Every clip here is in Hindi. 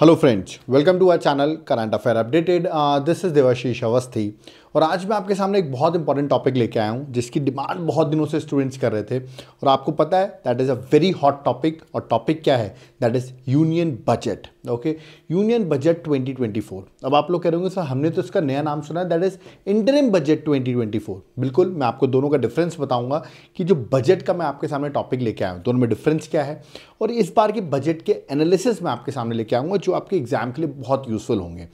Hello friends welcome to our channel current affair updated this is Devashish Awasthi और आज मैं आपके सामने एक बहुत इंपॉर्टेंट टॉपिक लेके आया हूँ जिसकी डिमांड बहुत दिनों से स्टूडेंट्स कर रहे थे और आपको पता है that is a very hot topic और टॉपिक क्या है that is union budget okay union budget 2024 अब आप लोग कह रहे होंगे सर हमने तो इसका नया नाम सुना है दैट इज़ इंटरम बजट 2024 बिल्कुल मैं आपको दोनों का डिफरेंस बताऊँगा कि जो बजट का मैं आपके सामने टॉपिक लेके आया हूँ दोनों में डिफरेंस क्या है और इस बार के बजट के एनालिसिस मैं आपके सामने लेके आऊँगा जो आपके एग्जाम के लिए बहुत यूज़फुल होंगे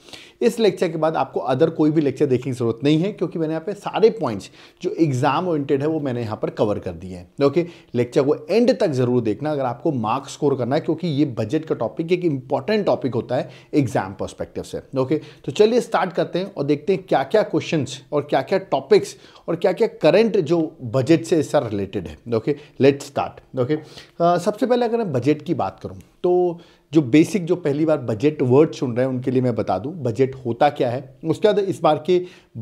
इस लेक्चर के बाद आपको अदर कोई भी लेक्चर देखने की जरूरत नहीं है क्योंकि मैंने यहाँ पे सारे पॉइंट्स जो एग्जाम ओरिएंटेड है वो मैंने यहाँ पर कवर कर दिए हैं ओके लेक्चर को एंड तक जरूर देखना अगर आपको मार्क्स स्कोर करना है क्योंकि ये बजट का टॉपिक एक इंपॉर्टेंट टॉपिक होता है एग्जाम परस्पेक्टिव से ओके तो चलिए स्टार्ट करते हैं और देखते हैं क्या क्या क्वेश्चन और क्या क्या टॉपिक्स और क्या क्या करंट जो बजट से इससे रिलेटेड है ओके लेट स्टार्ट ओके सबसे पहले अगर मैं बजट की बात करूँ तो जो बेसिक जो पहली बार बजट वर्ड सुन रहे हैं उनके लिए मैं बता दूं बजट होता क्या है उसके बाद इस बार के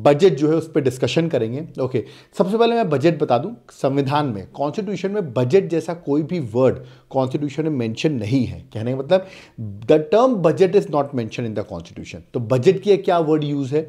बजट जो है उस पर डिस्कशन करेंगे ओके सबसे पहले मैं बजट बता दूं संविधान में कॉन्स्टिट्यूशन में बजट जैसा कोई भी वर्ड कॉन्स्टिट्यूशन में मेंशन नहीं है कहने का मतलब the term budget is not mentioned in the constitution तो बजट किया क्या वर्ड यूज है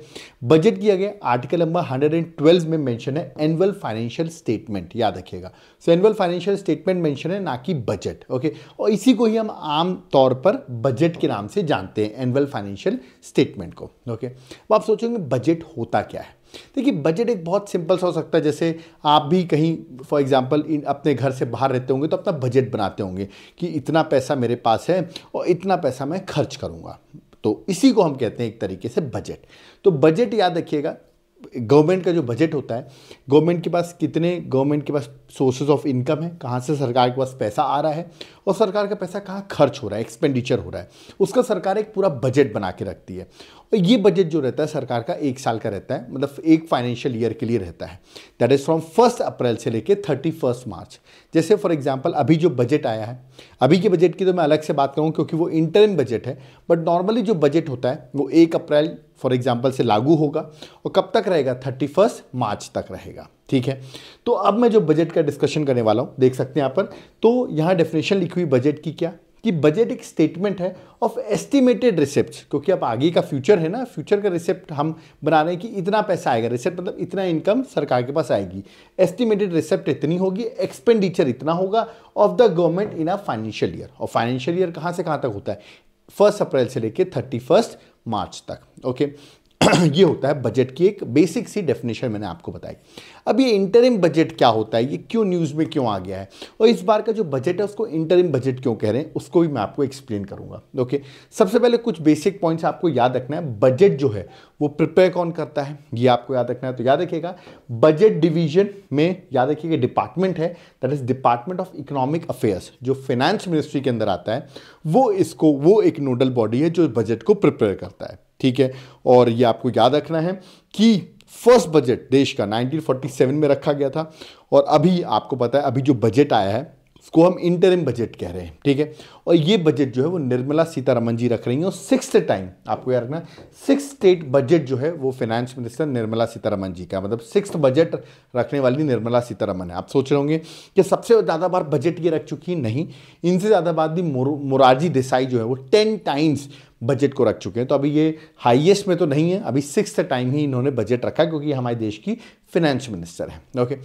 बजट किया गया आर्टिकल नंबर हंड्रेड में मैंशन है एनुअल फाइनेंशियल स्टेटमेंट याद रखिएगा so annual financial statement mentioned है ना कि बजट ओके और इसी को ही हम आम तौर तौर पर बजट के नाम से जानते हैं एनुअल फाइनेंशियल स्टेटमेंट को ओके अब आप सोचेंगे बजट होता क्या है देखिए बजट एक बहुत सिंपल सा हो सकता है जैसे आप भी कहीं फॉर एग्जांपल इन अपने घर से बाहर रहते होंगे तो अपना बजट बनाते होंगे कि इतना पैसा मेरे पास है और इतना पैसा मैं खर्च करूँगा तो इसी को हम कहते हैं एक तरीके से बजट तो बजट याद रखिएगा गवर्नमेंट का जो बजट होता है गवर्नमेंट के पास कितने गवर्नमेंट के पास सोर्सेज ऑफ इनकम है कहाँ से सरकार के पास पैसा आ रहा है और सरकार का पैसा कहाँ खर्च हो रहा है एक्सपेंडिचर हो रहा है उसका सरकार एक पूरा बजट बना के रखती है और ये बजट जो रहता है सरकार का एक साल का रहता है मतलब एक फाइनेंशियल ईयर के लिए रहता है that is from first April से लेकर थर्टी फर्स्ट मार्च जैसे फॉर एग्जाम्पल अभी जो बजट आया है अभी के बजट की तो मैं अलग से बात करूँ क्योंकि वो इंटर्न बजट है बट नॉर्मली जो बजट होता है वो एक अप्रैल फॉर एग्जाम्पल से लागू होगा और कब तक रहेगा थर्टी फर्स्ट मार्च तक रहेगा ठीक है तो अब मैं जो बजट का डिस्कशन करने वाला हूँ देख सकते हैं यहाँ पर तो यहाँ डेफिनेशन लिखी हुई बजट की क्या कि बजट एक स्टेटमेंट है ऑफ एस्टिमेटेड रिसिप्ट क्योंकि अब आगे का फ्यूचर है ना फ्यूचर का रिसिप्ट हम बना रहे हैं कि इतना पैसा आएगा रिसिप्ट मतलब इतना इनकम सरकार के पास आएगी एस्टिमेटेड रिसिप्ट इतनी होगी एक्सपेंडिचर इतना होगा of the government in a financial year और फाइनेंशियल ईयर कहाँ से कहाँ तक होता है फर्स्ट अप्रैल से लेकर थर्टी फर्स्ट मार्च तक ओके ये होता है बजट की एक बेसिक सी डेफिनेशन मैंने आपको बताई अब ये इंटरिम बजट क्या होता है ये क्यों न्यूज़ में क्यों आ गया है और इस बार का जो बजट है उसको इंटरिम बजट क्यों कह रहे हैं उसको भी मैं आपको एक्सप्लेन करूंगा ओके सबसे पहले कुछ बेसिक पॉइंट्स आपको याद रखना है बजट जो है वो प्रिपेयर कौन करता है ये आपको याद रखना है तो याद रखिएगा बजट डिवीजन में याद रखिएगा डिपार्टमेंट है that is department of economic affairs जो फाइनेंस मिनिस्ट्री के अंदर आता है वो इसको वो एक नोडल बॉडी है जो बजट को प्रिपेयर करता है ठीक है और ये आपको याद रखना है कि फर्स्ट बजट देश का 1947 में रखा गया था और अभी आपको पता है अभी जो बजट आया है उसको हम इंटरिम बजट कह रहे हैं ठीक है और ये बजट जो है वो निर्मला सीतारमन जी रख रही हैं और सिक्स टाइम आपको याद रखना सिक्स स्टेट बजट जो है वो फाइनेंस मिनिस्टर निर्मला सीतारमन जी का मतलब सिक्स बजट रखने वाली निर्मला सीतारमन है आप सोच रहे होंगे कि सबसे ज़्यादा बार बजट ये रख चुकी नहीं इनसे ज़्यादा बार भी मोरारजी देसाई जो है वो टेन टाइम्स बजट को रख चुके हैं तो अभी ये हाईएस्ट में तो नहीं है अभी सिक्स टाइम ही इन्होंने बजट रखा क्योंकि हमारे देश की फिनेंस मिनिस्टर है ओके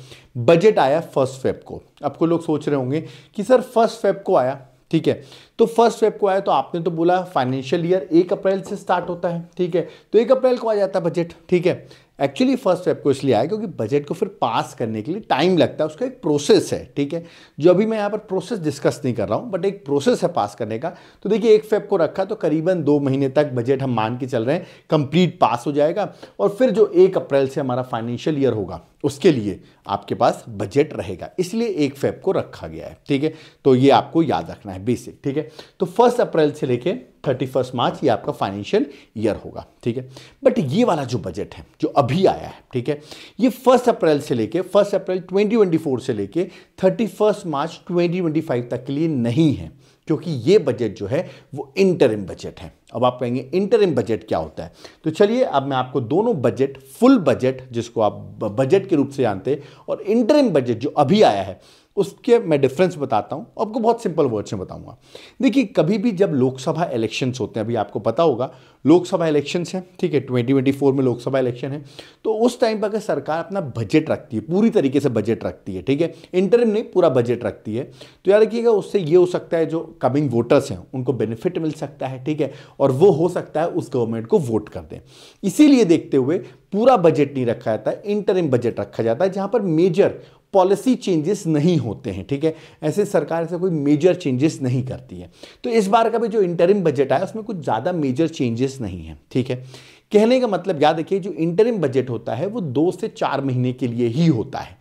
बजट आया फर्स्ट फेब को आपको लोग सोच रहे होंगे कि सर फर्स्ट फेब को आया ठीक है तो फर्स्ट फेब को आया तो आपने तो बोला फाइनेंशियल ईयर एक अप्रैल से स्टार्ट होता है ठीक है तो एक अप्रैल को आ जाता है बजट ठीक है एक्चुअली फर्स्ट स्टेप को इसलिए आया क्योंकि बजट को फिर पास करने के लिए टाइम लगता है उसका एक प्रोसेस है ठीक है जो अभी मैं यहाँ पर प्रोसेस डिस्कस नहीं कर रहा हूँ बट एक प्रोसेस है पास करने का तो देखिए एक फेब को रखा तो करीबन दो महीने तक बजट हम मान के चल रहे हैं कंप्लीट पास हो जाएगा और फिर जो एक अप्रैल से हमारा फाइनेंशियल ईयर होगा उसके लिए आपके पास बजट रहेगा इसलिए एक फेब को रखा गया है ठीक है तो ये आपको याद रखना है बेसिक ठीक है तो फर्स्ट अप्रैल से लेके थर्टी फर्स्ट मार्च ये आपका फाइनेंशियल ईयर होगा ठीक है बट ये वाला जो बजट है जो अभी आया है ठीक है ये फर्स्ट अप्रैल से लेके फर्स्ट अप्रैल 2024 से लेके थर्टी फर्स्ट मार्च 2025 तक के लिए नहीं है क्योंकि ये बजट जो है वो इंटरिम बजट है अब आप कहेंगे इंटरिम बजट क्या होता है तो चलिए अब मैं आपको दोनों बजट फुल बजट जिसको आप बजट के रूप से जानते हैं और इंटरिम बजट जो अभी आया है उसके मैं डिफरेंस बताता हूँ आपको बहुत सिंपल वर्ड्स में बताऊँगा देखिए कभी भी जब लोकसभा इलेक्शंस होते हैं अभी आपको पता होगा लोकसभा इलेक्शंस हैं ठीक है ट्वेंटी ट्वेंटी फोर में लोकसभा इलेक्शन है तो उस टाइम पर अगर सरकार अपना बजट रखती है पूरी तरीके से बजट रखती है ठीक है इंटरम नहीं पूरा बजट रखती है तो याद रखिएगा उससे ये हो सकता है जो कमिंग वोटर्स हैं उनको बेनिफिट मिल सकता है ठीक है और वो हो सकता है उस गवर्नमेंट को वोट कर दें इसीलिए देखते हुए पूरा बजट नहीं रखा जाता है बजट रखा जाता है जहां पर मेजर पॉलिसी चेंजेस नहीं होते हैं ठीक है ऐसे सरकार से कोई मेजर चेंजेस नहीं करती है तो इस बार का भी जो इंटरिम बजट आया उसमें कुछ ज़्यादा मेजर चेंजेस नहीं है ठीक है कहने का मतलब याद रखिए जो इंटरिम बजट होता है वो दो से चार महीने के लिए ही होता है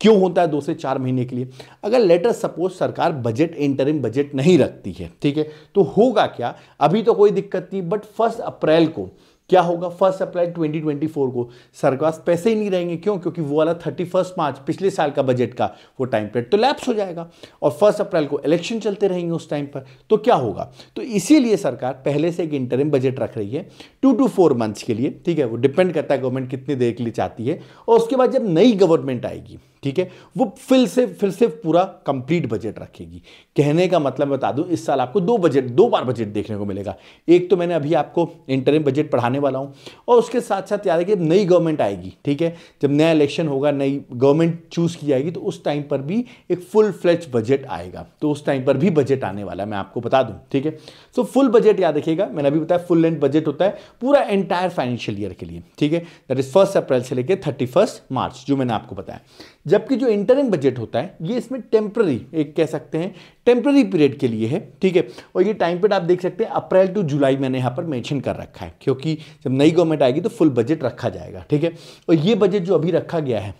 क्यों होता है दो से चार महीने के लिए अगर लेटर सपोज सरकार बजट इंटरिम बजट नहीं रखती है ठीक है तो होगा क्या अभी तो कोई दिक्कत नहीं बट फर्स्ट अप्रैल को क्या होगा फर्स्ट अप्रैल 2024 को सर के पास पैसे ही नहीं रहेंगे क्यों क्योंकि वो वाला थर्टी फर्स्ट मार्च पिछले साल का बजट का वो टाइम पीरियड तो लैप्स हो जाएगा और फर्स्ट अप्रैल को इलेक्शन चलते रहेंगे उस टाइम पर तो क्या होगा तो इसीलिए सरकार पहले से एक इंटरिम बजट रख रही है टू टू फोर मंथ्स के लिए ठीक है वो डिपेंड करता है गवर्नमेंट कितनी देर के लिए चाहती है और उसके बाद जब नई गवर्नमेंट आएगी ठीक है वो फिर से फिर से पूरा कंप्लीट बजट रखेगी कहने का मतलब बता दूं इस साल आपको दो बजट दो बार बजट देखने को मिलेगा एक तो मैंने अभी आपको इंटरिम बजट पढ़ाने वाला हूं और उसके साथ साथ याद है कि नई गवर्नमेंट आएगी ठीक है जब नया इलेक्शन होगा नई गवर्नमेंट चूज़ की जाएगी तो उस टाइम पर भी एक फुल फ्लेज बजट आएगा तो उस टाइम पर भी बजट आने वाला है मैं आपको बता दूँ ठीक है सो फुल बजट याद रखिएगा मैंने अभी बताया फुल लेंथ बजट होता है पूरा एंटायर फाइनेंशियल ईयर के लिए ठीक है दैट इज फर्स्ट अप्रैल से लेकर थर्टी मार्च जो मैंने आपको बताया जबकि जो इंटरिम बजट होता है ये इसमें टेम्प्ररी एक कह सकते हैं टेम्प्ररी पीरियड के लिए है ठीक है और ये टाइम पीरियड आप देख सकते हैं अप्रैल टू जुलाई मैंने यहाँ पर मेंशन कर रखा है क्योंकि जब नई गवर्नमेंट आएगी तो फुल बजट रखा जाएगा ठीक है और ये बजट जो अभी रखा गया है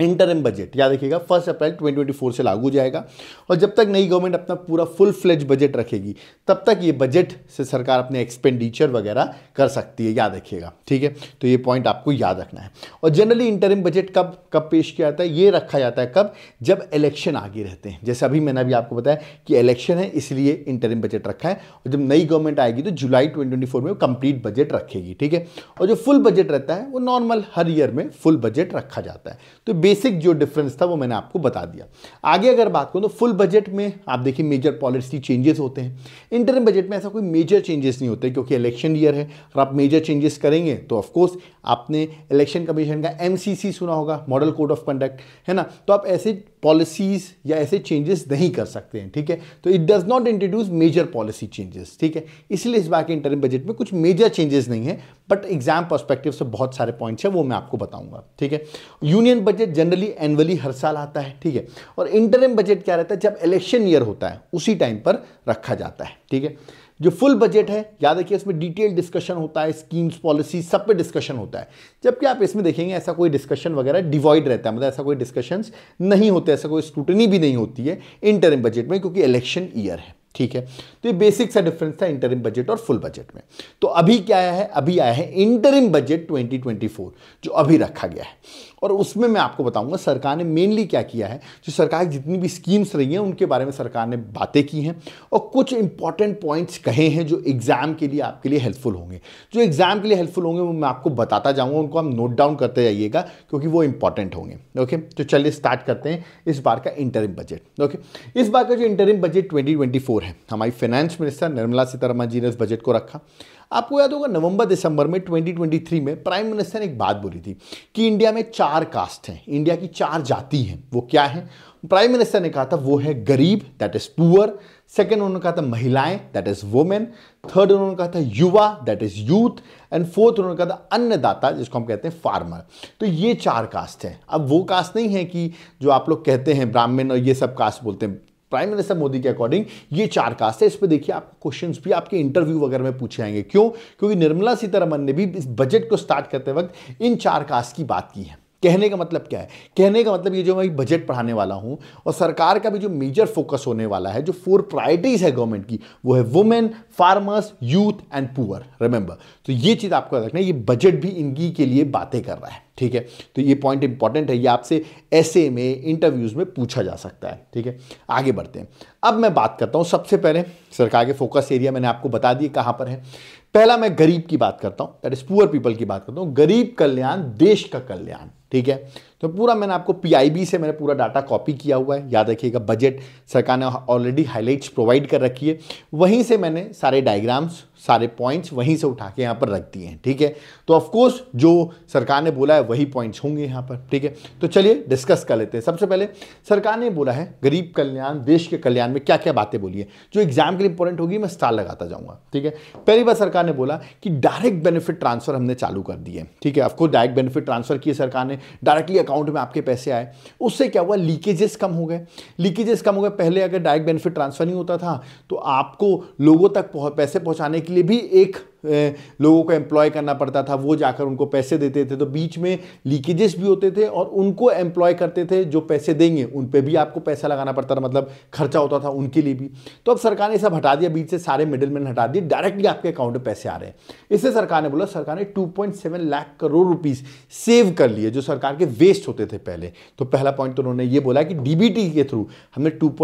इंटरम बजट याद रखिएगा फर्स्ट अप्रैल 2024 से लागू जाएगा और जब तक नई गवर्नमेंट अपना पूरा फुल फ्लेज बजट रखेगी तब तक ये बजट से सरकार अपने एक्सपेंडिचर वगैरह कर सकती है याद रखिएगा ठीक है तो ये पॉइंट आपको याद रखना है और जनरली इंटरम बजट कब कब पेश किया जाता है ये रखा जाता है कब जब इलेक्शन आगे रहते हैं जैसे अभी मैंने अभी आपको बताया कि इलेक्शन है इसलिए इंटरम बजट रखा है और जब नई गवर्नमेंट आएगी तो जुलाई ट्वेंटी में कंप्लीट बजट रखेगी ठीक है और जो फुल बजट रहता है वो नॉर्मल हर ईयर में फुल बजट रखा जाता है तो बेसिक जो डिफरेंस था वो मैंने आपको बता दिया आगे अगर बात करूँ तो फुल बजट में आप देखिए मेजर पॉलिसी चेंजेस होते हैं इंटरम बजट में ऐसा कोई मेजर चेंजेस नहीं होते क्योंकि इलेक्शन ईयर है अगर आप मेजर चेंजेस करेंगे तो ऑफकोर्स आपने इलेक्शन कमीशन का एम सुना होगा मॉडल कोड ऑफ कंडक्ट है ना तो आप ऐसे पॉलिसीज या ऐसे चेंजेस नहीं कर सकते हैं ठीक है तो it does not introduce major policy changes ठीक है इसलिए इस बार के इंटरम बजट में कुछ मेजर चेंजेस नहीं है बट एग्जाम परस्पेक्टिव से बहुत सारे पॉइंट्स हैं वो मैं आपको बताऊंगा ठीक है यूनियन बजट जनरली एनुअली हर साल आता है ठीक है और इंटरम बजट क्या रहता है जब इलेक्शन ईयर होता है उसी टाइम पर रखा जाता है ठीक है जो फुल बजट है याद रखिए उसमें डिटेल डिस्कशन होता है स्कीम्स पॉलिसी सब पे डिस्कशन होता है जबकि आप इसमें देखेंगे ऐसा कोई डिस्कशन वगैरह डिवाइड रहता है मतलब ऐसा कोई डिस्कशन नहीं होते ऐसा कोई स्क्रूटनी भी नहीं होती है इंटरम बजट में क्योंकि इलेक्शन ईयर है ठीक है तो ये बेसिक सा डिफरेंस था इंटरिम बजट और फुल बजट में तो अभी क्या आया है अभी आया है इंटरिम बजट 2024 जो अभी रखा गया है और उसमें मैं आपको बताऊंगा सरकार ने मेनली क्या किया है जो सरकार की जितनी भी स्कीम्स रही हैं उनके बारे में सरकार ने बातें की हैं और कुछ इंपॉर्टेंट पॉइंट्स कहे हैं जो एग्ज़ाम के लिए आपके लिए हेल्पफुल होंगे जो एग्ज़ाम के लिए हेल्पफुल होंगे वो मैं आपको बताता जाऊँगा उनको हम नोट डाउन करते जाइएगा क्योंकि वो इंपॉर्टेंट होंगे ओके तो चलिए स्टार्ट करते हैं इस बार का इंटरिम बजट ओके इस बार का जो इंटरिम बजट ट्वेंटी है हमारी फाइनेंस मिनिस्टर निर्मला सीतारमन जी ने इस बजट को रखा आपको याद होगा नवंबर दिसंबर में 2023 में प्राइम मिनिस्टर ने एक बात बोली थी कि इंडिया में चार कास्ट हैं इंडिया की चार जाति हैं वो क्या है प्राइम मिनिस्टर ने कहा था वो है गरीब दैट इज पुअर सेकेंड उन्होंने कहा था महिलाएं दैट इज वुमेन थर्ड उन्होंने कहा था युवा that is youth and fourth उन्होंने कहा था अन्नदाता जिसको हम कहते हैं फार्मर तो ये चार कास्ट हैं अब वो कास्ट नहीं है कि जो आप लोग कहते हैं ब्राह्मण और ये सब कास्ट बोलते हैं प्राइम मिनिस्टर मोदी के अकॉर्डिंग ये चार कास्ट है इस पर देखिए आप क्वेश्चन भी आपके इंटरव्यू वगैरह में पूछे आएंगे क्यों क्योंकि निर्मला सीतारमन ने भी इस बजट को स्टार्ट करते वक्त इन चार कास्ट की बात की है कहने का मतलब क्या है कहने का मतलब ये जो मैं बजट पढ़ाने वाला हूँ और सरकार का भी जो मेजर फोकस होने वाला है जो फोर प्रायोरिटीज़ है गवर्नमेंट की वो है women farmers youth and poor remember तो ये चीज़ आपको याद रखना है ये बजट भी इनकी के लिए बातें कर रहा है ठीक है तो ये पॉइंट इंपॉर्टेंट है ये आपसे ऐसे में इंटरव्यूज़ में पूछा जा सकता है ठीक है आगे बढ़ते हैं अब मैं बात करता हूँ सबसे पहले सरकार के फोकस एरिया मैंने आपको बता दिए कहाँ पर है पहला मैं गरीब की बात करता हूँ दैट इज पुअर पीपल की बात करता हूँ गरीब कल्याण देश का कल्याण ठीक है तो पूरा मैंने आपको पीआईबी से मैंने पूरा डाटा कॉपी किया हुआ है याद रखिएगा बजट सरकार ने ऑलरेडी हाईलाइट्स प्रोवाइड कर रखी है वहीं से मैंने सारे डायग्राम्स सारे पॉइंट्स वहीं से उठा के यहाँ पर रख दिए हैं ठीक है तो ऑफकोर्स जो सरकार ने बोला है वही पॉइंट्स होंगे यहाँ पर ठीक है तो चलिए डिस्कस कर लेते हैं सबसे पहले सरकार ने बोला है गरीब कल्याण देश के कल्याण में क्या क्या बातें बोली है जो एग्जाम के लिए इंपॉर्टेंट होगी मैं स्टार लगाता जाऊँगा ठीक है पहली बार सरकार ने बोला कि डायरेक्ट बेनिफिट ट्रांसफर हमने चालू कर दिए ठीक है ऑफकोर्स डायरेक्ट बेनिफिट ट्रांसफर किए सरकार ने डायरेक्टली अकाउंट में आपके पैसे आए उससे क्या हुआ लीकेजेस कम हो गए लीकेजेस कम हो गए पहले अगर डायरेक्ट बेनिफिट ट्रांसफर नहीं होता था तो आपको लोगों तक पैसे पहुंचाने के लिए लिए भी एक लोगों को एम्प्लॉय करना पड़ता था वो जाकर उनको पैसे देते थे तो बीच में लीकेजेस भी होते थे और उनको एम्प्लॉय करते थे जो पैसे देंगे उन पर भी आपको पैसा लगाना पड़ता था मतलब खर्चा होता था उनके लिए भी तो अब सरकार ने सब हटा दिया बीच से सारे मिडिल हटा दिए डायरेक्टली आपके अकाउंट में पैसे आ रहे हैं इससे सरकार ने बोला सरकार ने two lakh crore rupees save कर लिए जो सरकार के वेस्ट होते थे पहले तो पहला पॉइंट तो उन्होंने ये बोला कि डीबीटी के थ्रू हमने टू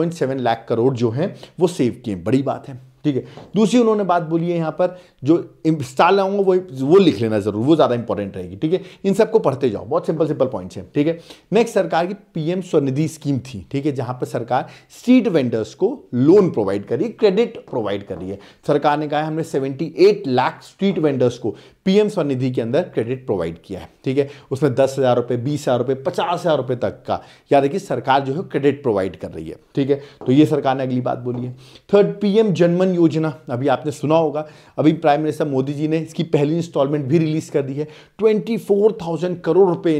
लाख करोड़ जो हैं वो सेव किए बड़ी बात है ठीक है दूसरी उन्होंने बात बोली है यहाँ पर जो स्टाल लाऊंगे वो वो लिख लेना जरूर वो ज़्यादा इंपॉर्टेंट रहेगी ठीक है इन सबको पढ़ते जाओ बहुत सिंपल सिंपल पॉइंट्स हैं ठीक है नेक्स्ट सरकार की पीएम स्वनिधि स्कीम थी ठीक है जहाँ पर सरकार स्ट्रीट वेंडर्स को लोन प्रोवाइड करी क्रेडिट प्रोवाइड करी है सरकार ने कहा है हमने सेवेंटी लाख स्ट्रीट वेंडर्स को पीएम स्वनिधि के अंदर क्रेडिट प्रोवाइड किया है ठीक है उसमें दस हज़ार रुपये बीस हज़ार रुपये पचास हज़ार रुपये तक का या देखिए सरकार जो है क्रेडिट प्रोवाइड कर रही है ठीक है तो ये सरकार ने अगली बात बोली है थर्ड पीएम जनमन योजना अभी आपने सुना होगा अभी प्राइम मिनिस्टर मोदी जी ने इसकी पहली इंस्टॉलमेंट भी रिलीज कर दी है ट्वेंटी फोर थाउजेंड करोड़ रुपए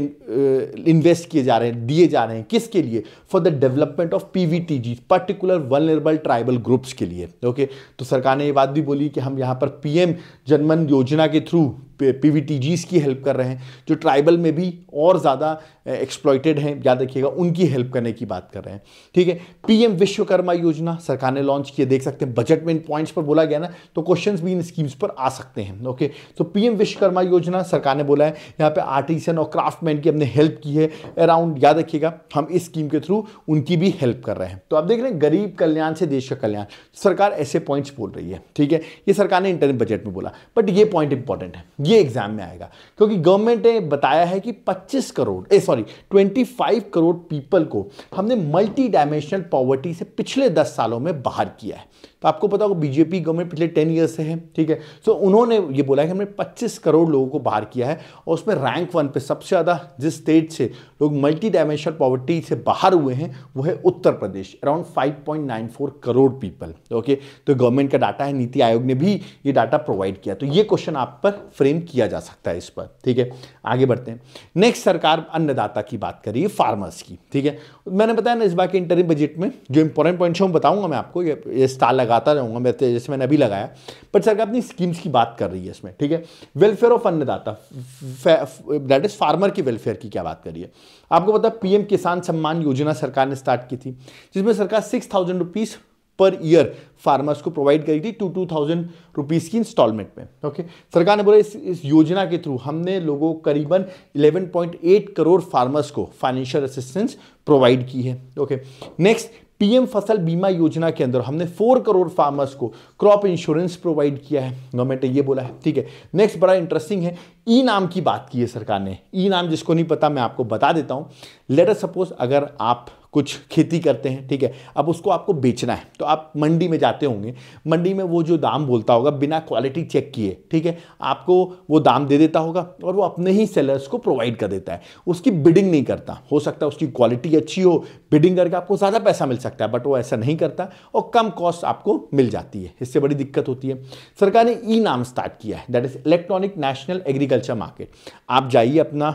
इन्वेस्ट किए जा रहे हैं दिए जा रहे हैं किसके लिए for the development of PVTG particular vulnerable tribal groups के लिए ओके तो सरकार ने ये बात भी बोली कि हम यहाँ पर पीएम जनमन योजना के थ्रू you पीवीटीजीस की हेल्प कर रहे हैं जो ट्राइबल में भी और ज़्यादा एक्सप्लॉयटेड हैं याद रखिएगा उनकी हेल्प करने की बात कर रहे हैं ठीक है पीएम विश्वकर्मा योजना सरकार ने लॉन्च किया देख सकते हैं बजट में इन पॉइंट्स पर बोला गया ना तो क्वेश्चंस भी इन स्कीम्स पर आ सकते हैं ओके तो पीएम विश्वकर्मा योजना सरकार ने बोला है यहाँ पर आर्टिसन और क्राफ्टमैन की हमने हेल्प की है अराउंड याद रखिएगा हम इस स्कीम के थ्रू उनकी भी हेल्प कर रहे हैं तो आप देख रहे हैं गरीब कल्याण से देश का कल्याण सरकार ऐसे पॉइंट्स बोल रही है ठीक है ये सरकार ने इंटरनेट बजट में बोला बट ये पॉइंट इंपॉर्टेंट है ये एग्जाम में आएगा क्योंकि गवर्नमेंट ने बताया है कि 25 crore a sorry 25 crore people को हमने मल्टी डायमेंशनल पॉवर्टी से पिछले 10 सालों में बाहर किया है तो आपको पता होगा बीजेपी गवर्नमेंट पिछले टेन ईयर से है ठीक है सो so, उन्होंने ये बोला है कि हमने पच्चीस करोड़ लोगों को बाहर किया है और उसमें रैंक वन पे सबसे ज़्यादा जिस स्टेट से लोग मल्टी डायमेंशनल पॉवर्टी से बाहर हुए हैं वो है Uttar Pradesh around 5.94 crore people okay तो गवर्नमेंट का डाटा है नीति आयोग ने भी ये डाटा प्रोवाइड किया तो ये क्वेश्चन आप पर फ्रेम किया जा सकता है इस पर ठीक है आगे बढ़ते हैं नेक्स्ट सरकार अन्नदाता की बात करिए फार्मर्स की ठीक है मैंने बताया ना इस बार के इंटरव्यू बजट में जो इंपॉर्टेंट पॉइंट्स हैं बताऊंगा मैं आपको ये स्टार लगा लगाता रहूँगा मैं जैसे मैंने अभी लगाया बट सरकार अपनी स्कीम्स की बात कर रही है इसमें ठीक है वेलफेयर ऑफ अन्नदाता दैट इज़ फार्मर की वेलफेयर की क्या बात कर रही है आपको पता है पीएम किसान सम्मान योजना सरकार ने स्टार्ट की थी जिसमें सरकार six thousand per year farmers को प्रोवाइड करी थी टू टू थाउजेंड रुपीज़ की इंस्टॉलमेंट में ओके सरकार ने बोला इस इस योजना के थ्रू हमने लोगों करीबन 11.8 करोड़ फार्मर्स को फाइनेंशियल असिस्टेंस प्रोवाइड की है ओके नेक्स्ट पीएम फसल बीमा योजना के अंदर हमने फोर करोड़ फार्मर्स को क्रॉप इंश्योरेंस प्रोवाइड किया है गवर्नमेंट ने ये बोला है ठीक है नेक्स्ट बड़ा इंटरेस्टिंग है ई नाम की बात की है सरकार ने ई नाम जिसको नहीं पता मैं आपको बता देता हूँ लेटर सपोज अगर आप कुछ खेती करते हैं ठीक है अब उसको आपको बेचना है तो आप मंडी में जाते होंगे मंडी में वो जो दाम बोलता होगा बिना क्वालिटी चेक किए ठीक है आपको वो दाम दे देता होगा और वो अपने ही सेलर्स को प्रोवाइड कर देता है उसकी बिडिंग नहीं करता हो सकता है उसकी क्वालिटी अच्छी हो बिडिंग करके आपको ज़्यादा पैसा मिल सकता है बट वो ऐसा नहीं करता और कम कॉस्ट आपको मिल जाती है इससे बड़ी दिक्कत होती है सरकार ने ई नाम स्टार्ट किया है that is electronic national agriculture agriculture market आप जाइए अपना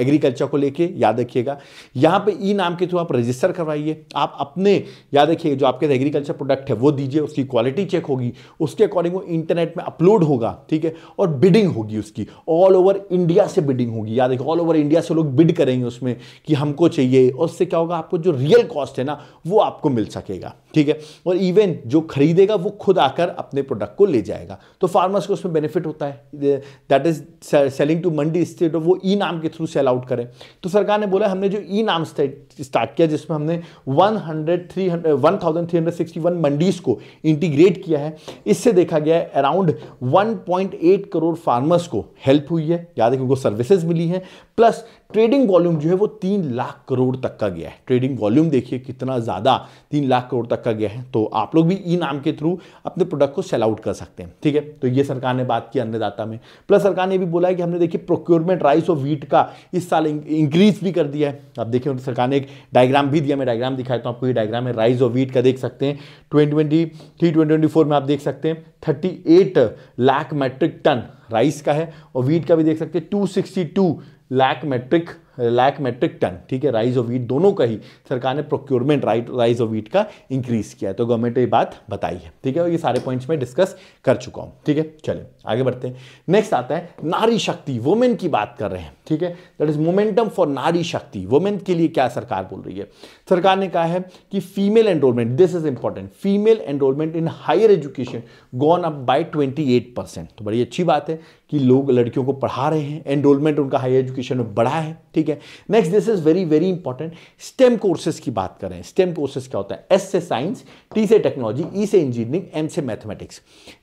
एग्रीकल्चर को लेके याद रखिएगा यहाँ पे ई e नाम के थ्रू आप रजिस्टर करवाइए आप अपने याद रखिए जो आपके एग्रीकल्चर प्रोडक्ट है वो दीजिए उसकी क्वालिटी चेक होगी उसके अकॉर्डिंग वो इंटरनेट में अपलोड होगा ठीक है और बिडिंग होगी उसकी ऑल ओवर इंडिया से बिडिंग होगी याद रखिए ऑल ओवर इंडिया से लोग बिड करेंगे उसमें कि हमको चाहिए और उससे क्या होगा आपको जो रियल कॉस्ट है ना वो आपको मिल सकेगा ठीक है और इवन जो खरीदेगा वो खुद आकर अपने प्रोडक्ट को ले जाएगा तो फार्मर्स को उसमें बेनिफिट होता है that is selling to mandi state वो ई e नाम के थ्रू सेल आउट करें तो सरकार ने बोला हमने जो ई e नाम स्टार्ट किया जिसमें हमने one hundred three hundred one thousand three hundred sixty one mandis को इंटीग्रेट किया है इससे देखा गया है around one point eight crore farmers को हेल्प हुई है याद है कि उनको सर्विसेज मिली है प्लस ट्रेडिंग वॉल्यूम जो है वो तीन लाख करोड़ तक का गया है ट्रेडिंग वॉल्यूम देखिए कितना ज़्यादा तीन लाख करोड़ तक का गया है तो आप लोग भी ई नाम के थ्रू अपने प्रोडक्ट को सेल आउट कर सकते हैं ठीक है तो ये सरकार ने बात की अन्नदाता में प्लस सरकार ने भी बोला है कि हमने देखिए प्रोक्योरमेंट राइस और वीट का इस साल इंक्रीज भी कर दिया है अब देखिए सरकार ने एक डायग्राम भी दिया मैं डायग्राम दिखाया था आपको ये डायग्राम है राइस और वीट का देख सकते हैं ट्वेंटी ट्वेंटी थ्री ट्वेंटी में आप देख सकते हैं thirty eight lakh metric ton rice का है और वीट का भी देख सकते हैं two sixty two lakh metric lakh metric ton ठीक है राइज ऑफ वीट दोनों का ही सरकार ने procurement right rise of wheat का इंक्रीज किया है तो गवर्नमेंट ने ये बात बताई है ठीक है और ये सारे पॉइंट्स में डिस्कस कर चुका हूँ ठीक है चलिए आगे बढ़ते हैं नेक्स्ट आता है नारी शक्ति वुमेन की बात कर रहे हैं ठीक है दैट इज मोमेंटम फॉर नारी शक्ति वुमेन के लिए क्या सरकार बोल रही है सरकार ने कहा है कि female enrolment this is important female enrolment in higher education gone up by twenty तो बड़ी अच्छी बात है कि लोग लड़कियों को पढ़ा रहे हैं एनरोलमेंट उनका हाई एजुकेशन में बढ़ा है ठीक है next this is very very important STEM courses की बात करें स्टेम कोर्सेज क्या होता है एस से साइंस टी से टेक्नोलॉजी ई e से इंजीनियरिंग एम से मैथमेटिक्स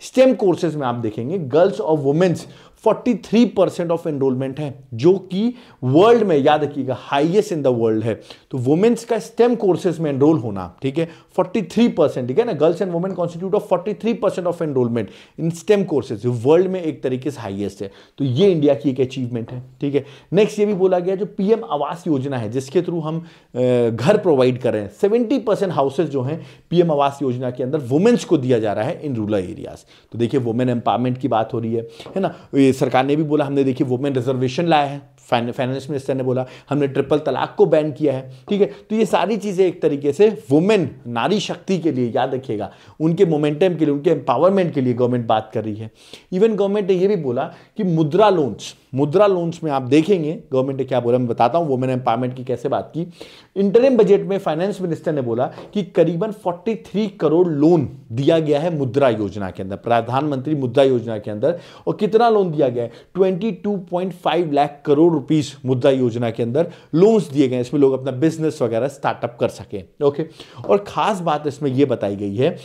स्टेम कोर्सेज में आप देखेंगे गर्ल्स और वुमेन्स 43 परसेंट ऑफ एनरोलमेंट है जो कि वर्ल्ड में याद रखिएगा हाईएस्ट इन द वर्ल्ड है तो वुमेन्स का स्टेम कोर्सेज में एनरोल होना ठीक है 43 परसेंट ठीक है ना girls and women constitute of 43 percent of enrolment in STEM courses world में एक तरीके से हाइएस्ट है तो ये इंडिया की एक अचीवमेंट है ठीक है नेक्स्ट ये भी बोला गया जो पीएम आवास योजना है जिसके थ्रू हम घर प्रोवाइड कर रहे हैं सेवेंटी परसेंट हाउसेज जो है पीएम आवास योजना के अंदर वुमेन्स को दिया जा रहा है इन रूरल एरियाज तो देखिए वुमेन एम्पावरमेंट की बात हो रही है है ना सरकार ने भी बोला हमने देखिए वुमेन रिजर्वेशन लाया है फाइनेंस मिनिस्टर ने बोला हमने ट्रिपल तलाक को बैन किया है ठीक है तो ये सारी चीज़ें एक तरीके से वुमेन नारी शक्ति के लिए याद रखिएगा उनके मोमेंटम के लिए उनके एम्पावरमेंट के लिए गवर्नमेंट बात कर रही है इवन गवर्नमेंट ने यह भी बोला कि मुद्रा लोन्स मुद्रा लोन्स में आप देखेंगे गवर्नमेंट ने क्या बोला मैं बताता हूँ वुमेन एम्पावरमेंट की कैसे बात की इंटरम बजट में फाइनेंस मिनिस्टर ने बोला कि करीबन फोर्टी करोड़ लोन दिया गया है मुद्रा योजना के अंदर प्रधानमंत्री मुद्रा योजना के अंदर और कितना लोन दिया गया है ट्वेंटी लाख करोड़ रुपीज मुद्रा योजना के अंदर लोन्स दिए गए इसमें लोग अपना बिजनेस वगैरह स्टार्टअप कर सकें ओके और खास बात इसमें यह बताई गई है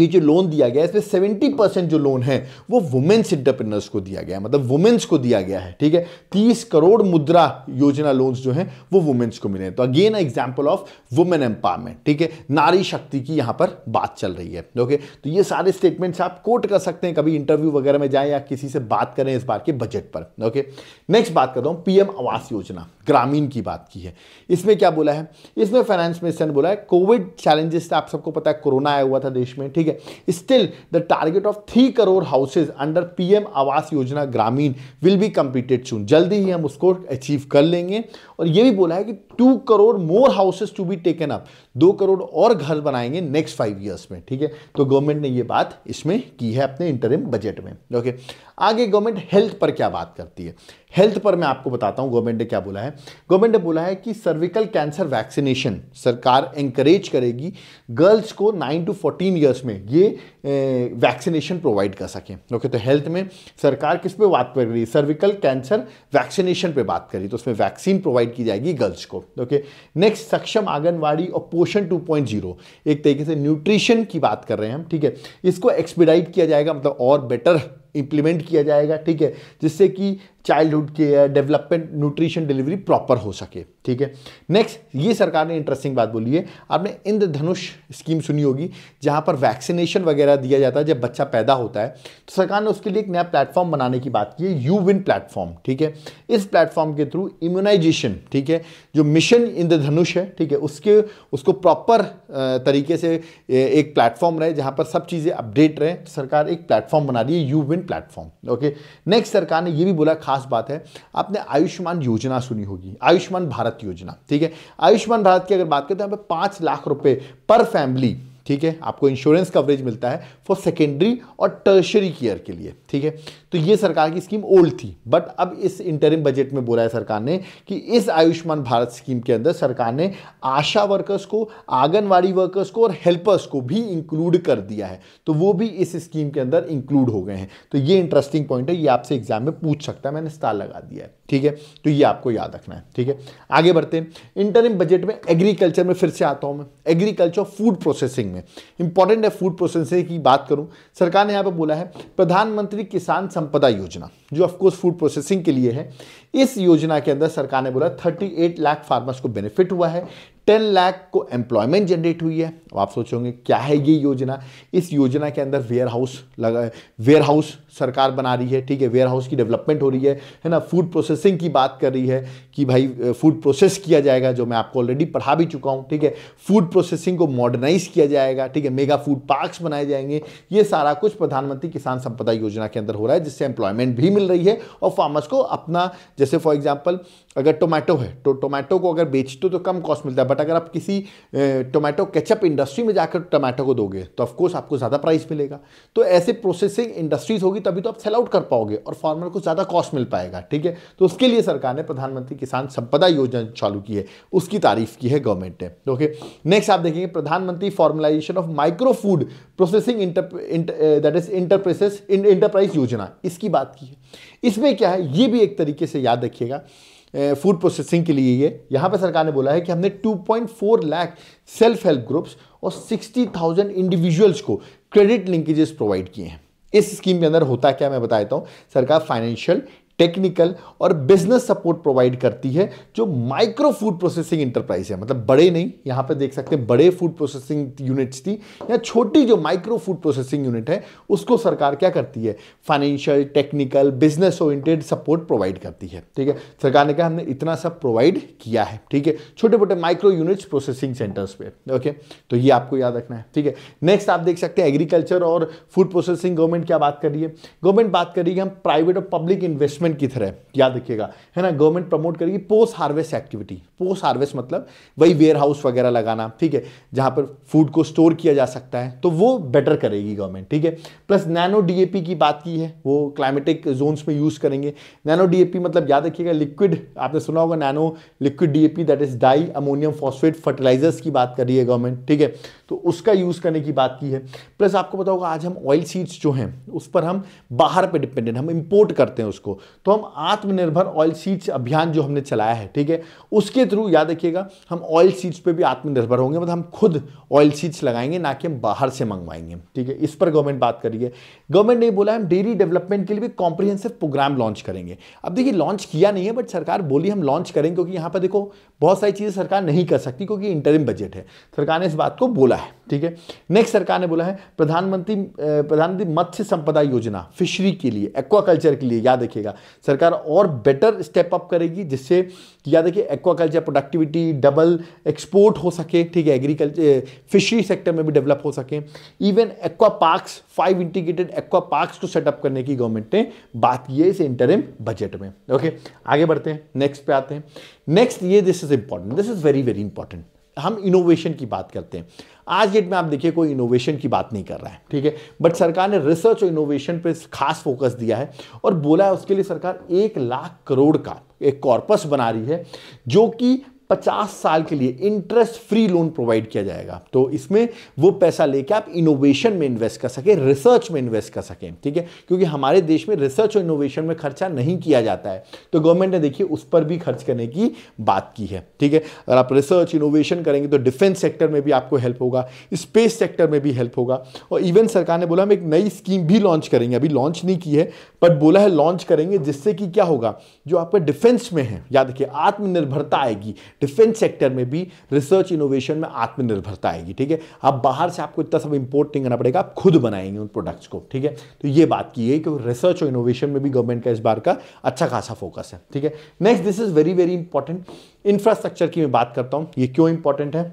ये जो लोन दिया गया है इसमें सेवेंटी परसेंट जो लोन है वो वुमेन्स इंटरप्रिनर्स को दिया गया है मतलब वुमेन्स को दिया गया है ठीक है तीस करोड़ मुद्रा योजना लोन्स जो हैं वो वुमेन्स को मिले तो again example of women empowerment ठीक है नारी शक्ति की यहाँ पर बात चल रही है ओके तो ये सारे स्टेटमेंट्स आप कोट कर सकते हैं कभी इंटरव्यू वगैरह में जाएँ या किसी से बात करें इस बार के बजट पर ओके नेक्स्ट बात करता हूँ पीएम आवास योजना ग्रामीण की बात की है इसमें क्या बोला है इसमें फाइनेंस मिनिस्टर ने बोला है कोविड चैलेंजेस आप सबको पता है कोरोना आया हुआ था देश में ठीक ठीक है still the target of three crore houses under PM Awas Yojana ग्रामीण विल बी कंप्लीटेड सून जल्दी ही हम उसको अचीव कर लेंगे और ये भी बोला है कि two crore more houses to be taken up दो करोड़ और घर बनाएंगे नेक्स्ट फाइव ईयर्स में ठीक है तो गवर्नमेंट ने ये बात इसमें की है अपने इंटरिम बजट में ओके आगे गवर्नमेंट हेल्थ पर क्या बात करती है हेल्थ पर मैं आपको बताता हूँ गवर्नमेंट ने क्या बोला है गवर्नमेंट ने बोला है कि सर्विकल कैंसर वैक्सीनेशन सरकार इंकरेज करेगी गर्ल्स को नाइन टू फोर्टीन ईयर्स में ये वैक्सीनेशन प्रोवाइड कर सकें ओके तो हेल्थ में सरकार किस पे बात कर रही है सर्विकल कैंसर वैक्सीनेशन पर बात करी तो उसमें वैक्सीन प्रोवाइड की जाएगी गर्ल्स को ओके नेक्स्ट सक्षम आंगनवाड़ी और पोषण 2.0 एक तरीके से न्यूट्रिशन की बात कर रहे हैं हम ठीक है इसको एक्सपीडाइट किया जाएगा मतलब और बेटर इंप्लीमेंट किया जाएगा ठीक है जिससे कि childhood care development nutrition delivery proper हो सके ठीक है नेक्स्ट ये सरकार ने इंटरेस्टिंग बात बोली है आपने इंद्रधनुष स्कीम सुनी होगी जहाँ पर वैक्सीनेशन वगैरह दिया जाता है जब बच्चा पैदा होता है तो सरकार ने उसके लिए एक नया प्लेटफॉर्म बनाने की बात की है यू विन प्लेटफॉर्म ठीक है इस प्लेटफॉर्म के थ्रू इम्यूनाइजेशन ठीक है जो मिशन इंद्रधनुष है ठीक है उसके उसको प्रॉपर तरीके से एक प्लेटफॉर्म रहे जहाँ पर सब चीज़ें अपडेट रहे तो सरकार एक प्लेटफॉर्म बना रही है U win platform okay next सरकार ने यह भी बोला खास बात है आपने आयुष्मान योजना सुनी होगी आयुष्मान भारत भारत योजना ठीक है आयुष्मान भारत की अगर बात करें तो यहाँ पे पाँच लाख रुपये पर फैमिली ठीक है आपको इंश्योरेंस कवरेज मिलता है फॉर सेकेंडरी और टर्शरी केयर के लिए ठीक है तो ये सरकार की स्कीम ओल्ड थी बट अब इस इंटरिम बजट में बोला है सरकार ने कि इस आयुष्मान भारत स्कीम के अंदर सरकार ने आशा वर्कर्स को आंगनवाड़ी वर्कर्स को और हेल्पर्स को भी इंक्लूड कर दिया है तो वो भी इस स्कीम के अंदर इंक्लूड हो गए हैं तो ये इंटरेस्टिंग पॉइंट है ये आपसे एग्जाम में पूछ सकता है मैंने स्टार लगा दिया है ठीक है तो ये आपको याद रखना है ठीक है आगे बढ़ते हैं इंटरिम बजट में एग्रीकल्चर में फिर से आता हूँ मैं एग्रीकल्चर फूड प्रोसेसिंग में इंपॉर्टेंट है फूड प्रोसेसिंग की बात करूँ सरकार ने यहाँ पर बोला है प्रधानमंत्री किसान संपदा योजना जो ऑफकोर्स फूड प्रोसेसिंग के लिए है इस योजना के अंदर सरकार ने बोला थर्टी लाख फार्मर्स को बेनिफिट हुआ है 10 लाख को एम्प्लॉयमेंट जनरेट हुई है अब आप सोचोगे क्या है ये योजना इस योजना के अंदर वेयर हाउस लगा वेयर हाउस सरकार बना रही है ठीक है वेयर हाउस की डेवलपमेंट हो रही है है ना फूड प्रोसेसिंग की बात कर रही है कि भाई फूड प्रोसेस किया जाएगा जो मैं आपको ऑलरेडी पढ़ा भी चुका हूँ ठीक है फूड प्रोसेसिंग को मॉडर्नाइज किया जाएगा ठीक है मेगा फूड पार्क्स बनाए जाएंगे ये सारा कुछ प्रधानमंत्री किसान संपदा योजना के अंदर हो रहा है जिससे एम्प्लॉयमेंट भी मिल रही है और फार्मर्स को अपना जैसे फॉर एग्जाम्पल अगर टोमेटो है तो टोमेटो को अगर बेच तो कम कॉस्ट मिलता है बट अगर आप किसी टोमेटो केचअप इंडस्ट्री में जाकर टोमेटो को दोगे तो ऑफकोर्स आपको ज़्यादा प्राइस मिलेगा तो ऐसे प्रोसेसिंग इंडस्ट्रीज होगी होगी तभी तो आप सेल आउट कर पाओगे और फार्मर को ज़्यादा कॉस्ट मिल पाएगा ठीक है तो उसके लिए सरकार ने प्रधानमंत्री किसान संपदा योजना चालू की है उसकी तारीफ की है गवर्नमेंट ने ओके नेक्स्ट आप देखेंगे प्रधानमंत्री formalisation of micro food processing that is enterprises enterprise योजना इसकी बात की है इसमें क्या है ये भी एक तरीके से याद रखिएगा फूड uh, प्रोसेसिंग के लिए ये यहाँ पर सरकार ने बोला है कि हमने 2.4 लाख सेल्फ हेल्प ग्रुप्स और 60,000 इंडिविजुअल्स को क्रेडिट लिंकेजेस प्रोवाइड किए हैं इस स्कीम के अंदर होता क्या मैं बता देता हूँ सरकार फाइनेंशियल टेक्निकल और बिजनेस सपोर्ट प्रोवाइड करती है जो माइक्रो फूड प्रोसेसिंग इंटरप्राइज है मतलब बड़े नहीं यहाँ पे देख सकते हैं बड़े फूड प्रोसेसिंग यूनिट्स थी या छोटी जो माइक्रो फूड प्रोसेसिंग यूनिट है उसको सरकार क्या करती है financial technical business oriented support provide करती है ठीक है सरकार ने कहा हमने इतना सब प्रोवाइड किया है ठीक है छोटे मोटे माइक्रो यूनिट्स प्रोसेसिंग सेंटर्स पे ओके तो ये आपको याद रखना है ठीक है नेक्स्ट आप देख सकते हैं एग्रीकल्चर और फूड प्रोसेसिंग गवर्नमेंट क्या बात कर रही है गवर्नमेंट बात कर रही है हम प्राइवेट और पब्लिक इन्वेस्टमेंट इन्वेस्टमेंट की तरह याद रखिएगा है ना गवर्नमेंट प्रमोट करेगी post harvest activity post harvest मतलब वही वेयर हाउस वगैरह लगाना ठीक है जहां पर फूड को स्टोर किया जा सकता है तो वो बेटर करेगी गवर्नमेंट ठीक है प्लस नैनो डीएपी की बात की है वो क्लाइमेटिक जोन्स में यूज़ करेंगे नैनो डीएपी मतलब याद रखिएगा लिक्विड आपने सुना होगा nano liquid DAP that is di ammonium phosphate fertilisers की बात कर रही है गवर्नमेंट ठीक है तो उसका यूज़ करने की बात की है प्लस आपको बताओ आज हम ऑयल सीड्स जो हैं उस पर हम बाहर पे डिपेंडेंट हम इंपोर्ट करते हैं उसको तो हम आत्मनिर्भर ऑयल सीड्स अभियान जो हमने चलाया है ठीक है उसके थ्रू याद रखिएगा हम ऑयल सीड्स पे भी आत्मनिर्भर होंगे मतलब हम खुद ऑयल सीड्स लगाएंगे ना कि हम बाहर से मंगवाएंगे ठीक है इस पर गवर्नमेंट बात रही है गवर्नमेंट ने बोला हम डेयरी डेवलपमेंट के लिए भी कॉम्प्रिहेंसिव प्रोग्राम लॉन्च करेंगे अब देखिए लॉन्च किया नहीं है बट सरकार बोली हम लॉन्च करेंगे क्योंकि यहाँ पर देखो बहुत सारी चीज़ें सरकार नहीं कर सकती क्योंकि इंटरिम बजट है सरकार ने इस बात को बोला है ठीक है नेक्स्ट सरकार ने बोला है प्रधानमंत्री प्रधानमंत्री मत्स्य संपदा योजना फिशरी के लिए एक्वाकल्चर के लिए याद रखिएगा सरकार और बेटर स्टेप अप करेगी जिससे याद रखिए एक्वाकल्चर प्रोडक्टिविटी डबल एक्सपोर्ट हो सके ठीक है एग्रीकल्चर फिशरी सेक्टर में भी डेवलप हो सके even aqua parks five integrated aqua parks को सेटअप करने की गवर्नमेंट ने बात की है इस इंटरिम बजट में ओके आगे बढ़ते हैं नेक्स्ट पे आते हैं नेक्स्ट ये this is important this is very very important हम इनोवेशन की बात करते हैं आज डेट में आप देखिए कोई इनोवेशन की बात नहीं कर रहा है ठीक है बट सरकार ने रिसर्च और इनोवेशन पे खास फोकस दिया है और बोला है उसके लिए सरकार एक लाख करोड़ का एक कॉर्पस बना रही है जो कि 50 साल के लिए इंटरेस्ट फ्री लोन प्रोवाइड किया जाएगा तो इसमें वो पैसा लेके आप इनोवेशन में इन्वेस्ट कर सकें रिसर्च में इन्वेस्ट कर सकें ठीक है क्योंकि हमारे देश में रिसर्च और इनोवेशन में खर्चा नहीं किया जाता है तो गवर्नमेंट ने देखिए उस पर भी खर्च करने की बात की है ठीक है अगर आप रिसर्च इनोवेशन करेंगे तो डिफेंस सेक्टर में भी आपको हेल्प होगा स्पेस सेक्टर में भी हेल्प होगा और इवन सरकार ने बोला हम एक नई स्कीम भी लॉन्च करेंगे अभी लॉन्च नहीं की है बट बोला है लॉन्च करेंगे जिससे कि क्या होगा जो आपका डिफेंस में है याद रखिए आत्मनिर्भरता आएगी डिफेंस सेक्टर में भी रिसर्च इनोवेशन में आत्मनिर्भरता आएगी ठीक है अब बाहर से आपको इतना सब इंपोर्ट नहीं करना पड़ेगा आप खुद बनाएंगे उन प्रोडक्ट्स को ठीक है तो ये बात की है कि रिसर्च और इनोवेशन में भी गवर्नमेंट का इस बार का अच्छा खासा फोकस है ठीक है next this is very very important infrastructure की मैं बात करता हूँ ये क्यों इंपॉर्टेंट है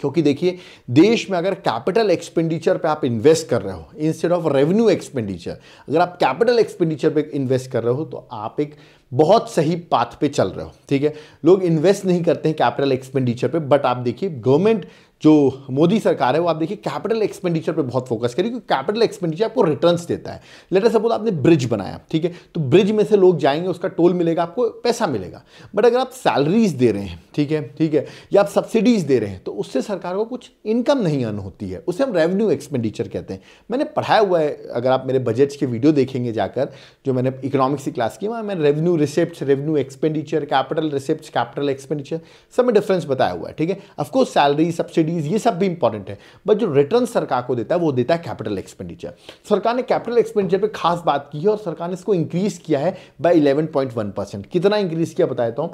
क्योंकि देखिए देश में अगर कैपिटल एक्सपेंडिचर पे आप इन्वेस्ट कर रहे हो इंस्टेड ऑफ रेवेन्यू एक्सपेंडिचर अगर आप कैपिटल एक्सपेंडिचर पे इन्वेस्ट कर रहे हो तो आप एक बहुत सही पाथ पे चल रहे हो ठीक है लोग इन्वेस्ट नहीं करते हैं कैपिटल एक्सपेंडिचर पे बट आप देखिए गवर्नमेंट जो मोदी सरकार है वो आप देखिए कैपिटल एक्सपेंडिचर पे बहुत फोकस करी क्योंकि कैपिटल एक्सपेंडिचर आपको रिटर्न्स देता है लेटर सपोज आपने ब्रिज बनाया ठीक है तो ब्रिज में से लोग जाएंगे उसका टोल मिलेगा आपको पैसा मिलेगा बट अगर आप सैलरीज दे रहे हैं ठीक है ठीक है या आप सब्सिडीज दे रहे हैं तो उससे सरकार को कुछ इनकम नहीं अर्न होती है उसे हम रेवेन्यू एक्सपेंडिचर कहते हैं मैंने पढ़ाया हुआ है अगर आप मेरे बजट्स के वीडियो देखेंगे जाकर जो मैंने इकोनॉमिक्स की क्लास की वहाँ मैंने revenue receipt revenue expenditure capital receipt capital expenditure सब में डिफरेंस बताया हुआ है ठीक है ऑफकोर्स सैलरी सब्सिडी सब्सिडीज ये सब भी इंपॉर्टेंट है बट जो रिटर्न सरकार को देता है वो देता है कैपिटल एक्सपेंडिचर सरकार ने कैपिटल एक्सपेंडिचर पर खास बात की है और सरकार ने इसको इंक्रीज किया है by eleven point one percent कितना इंक्रीज किया बताया तो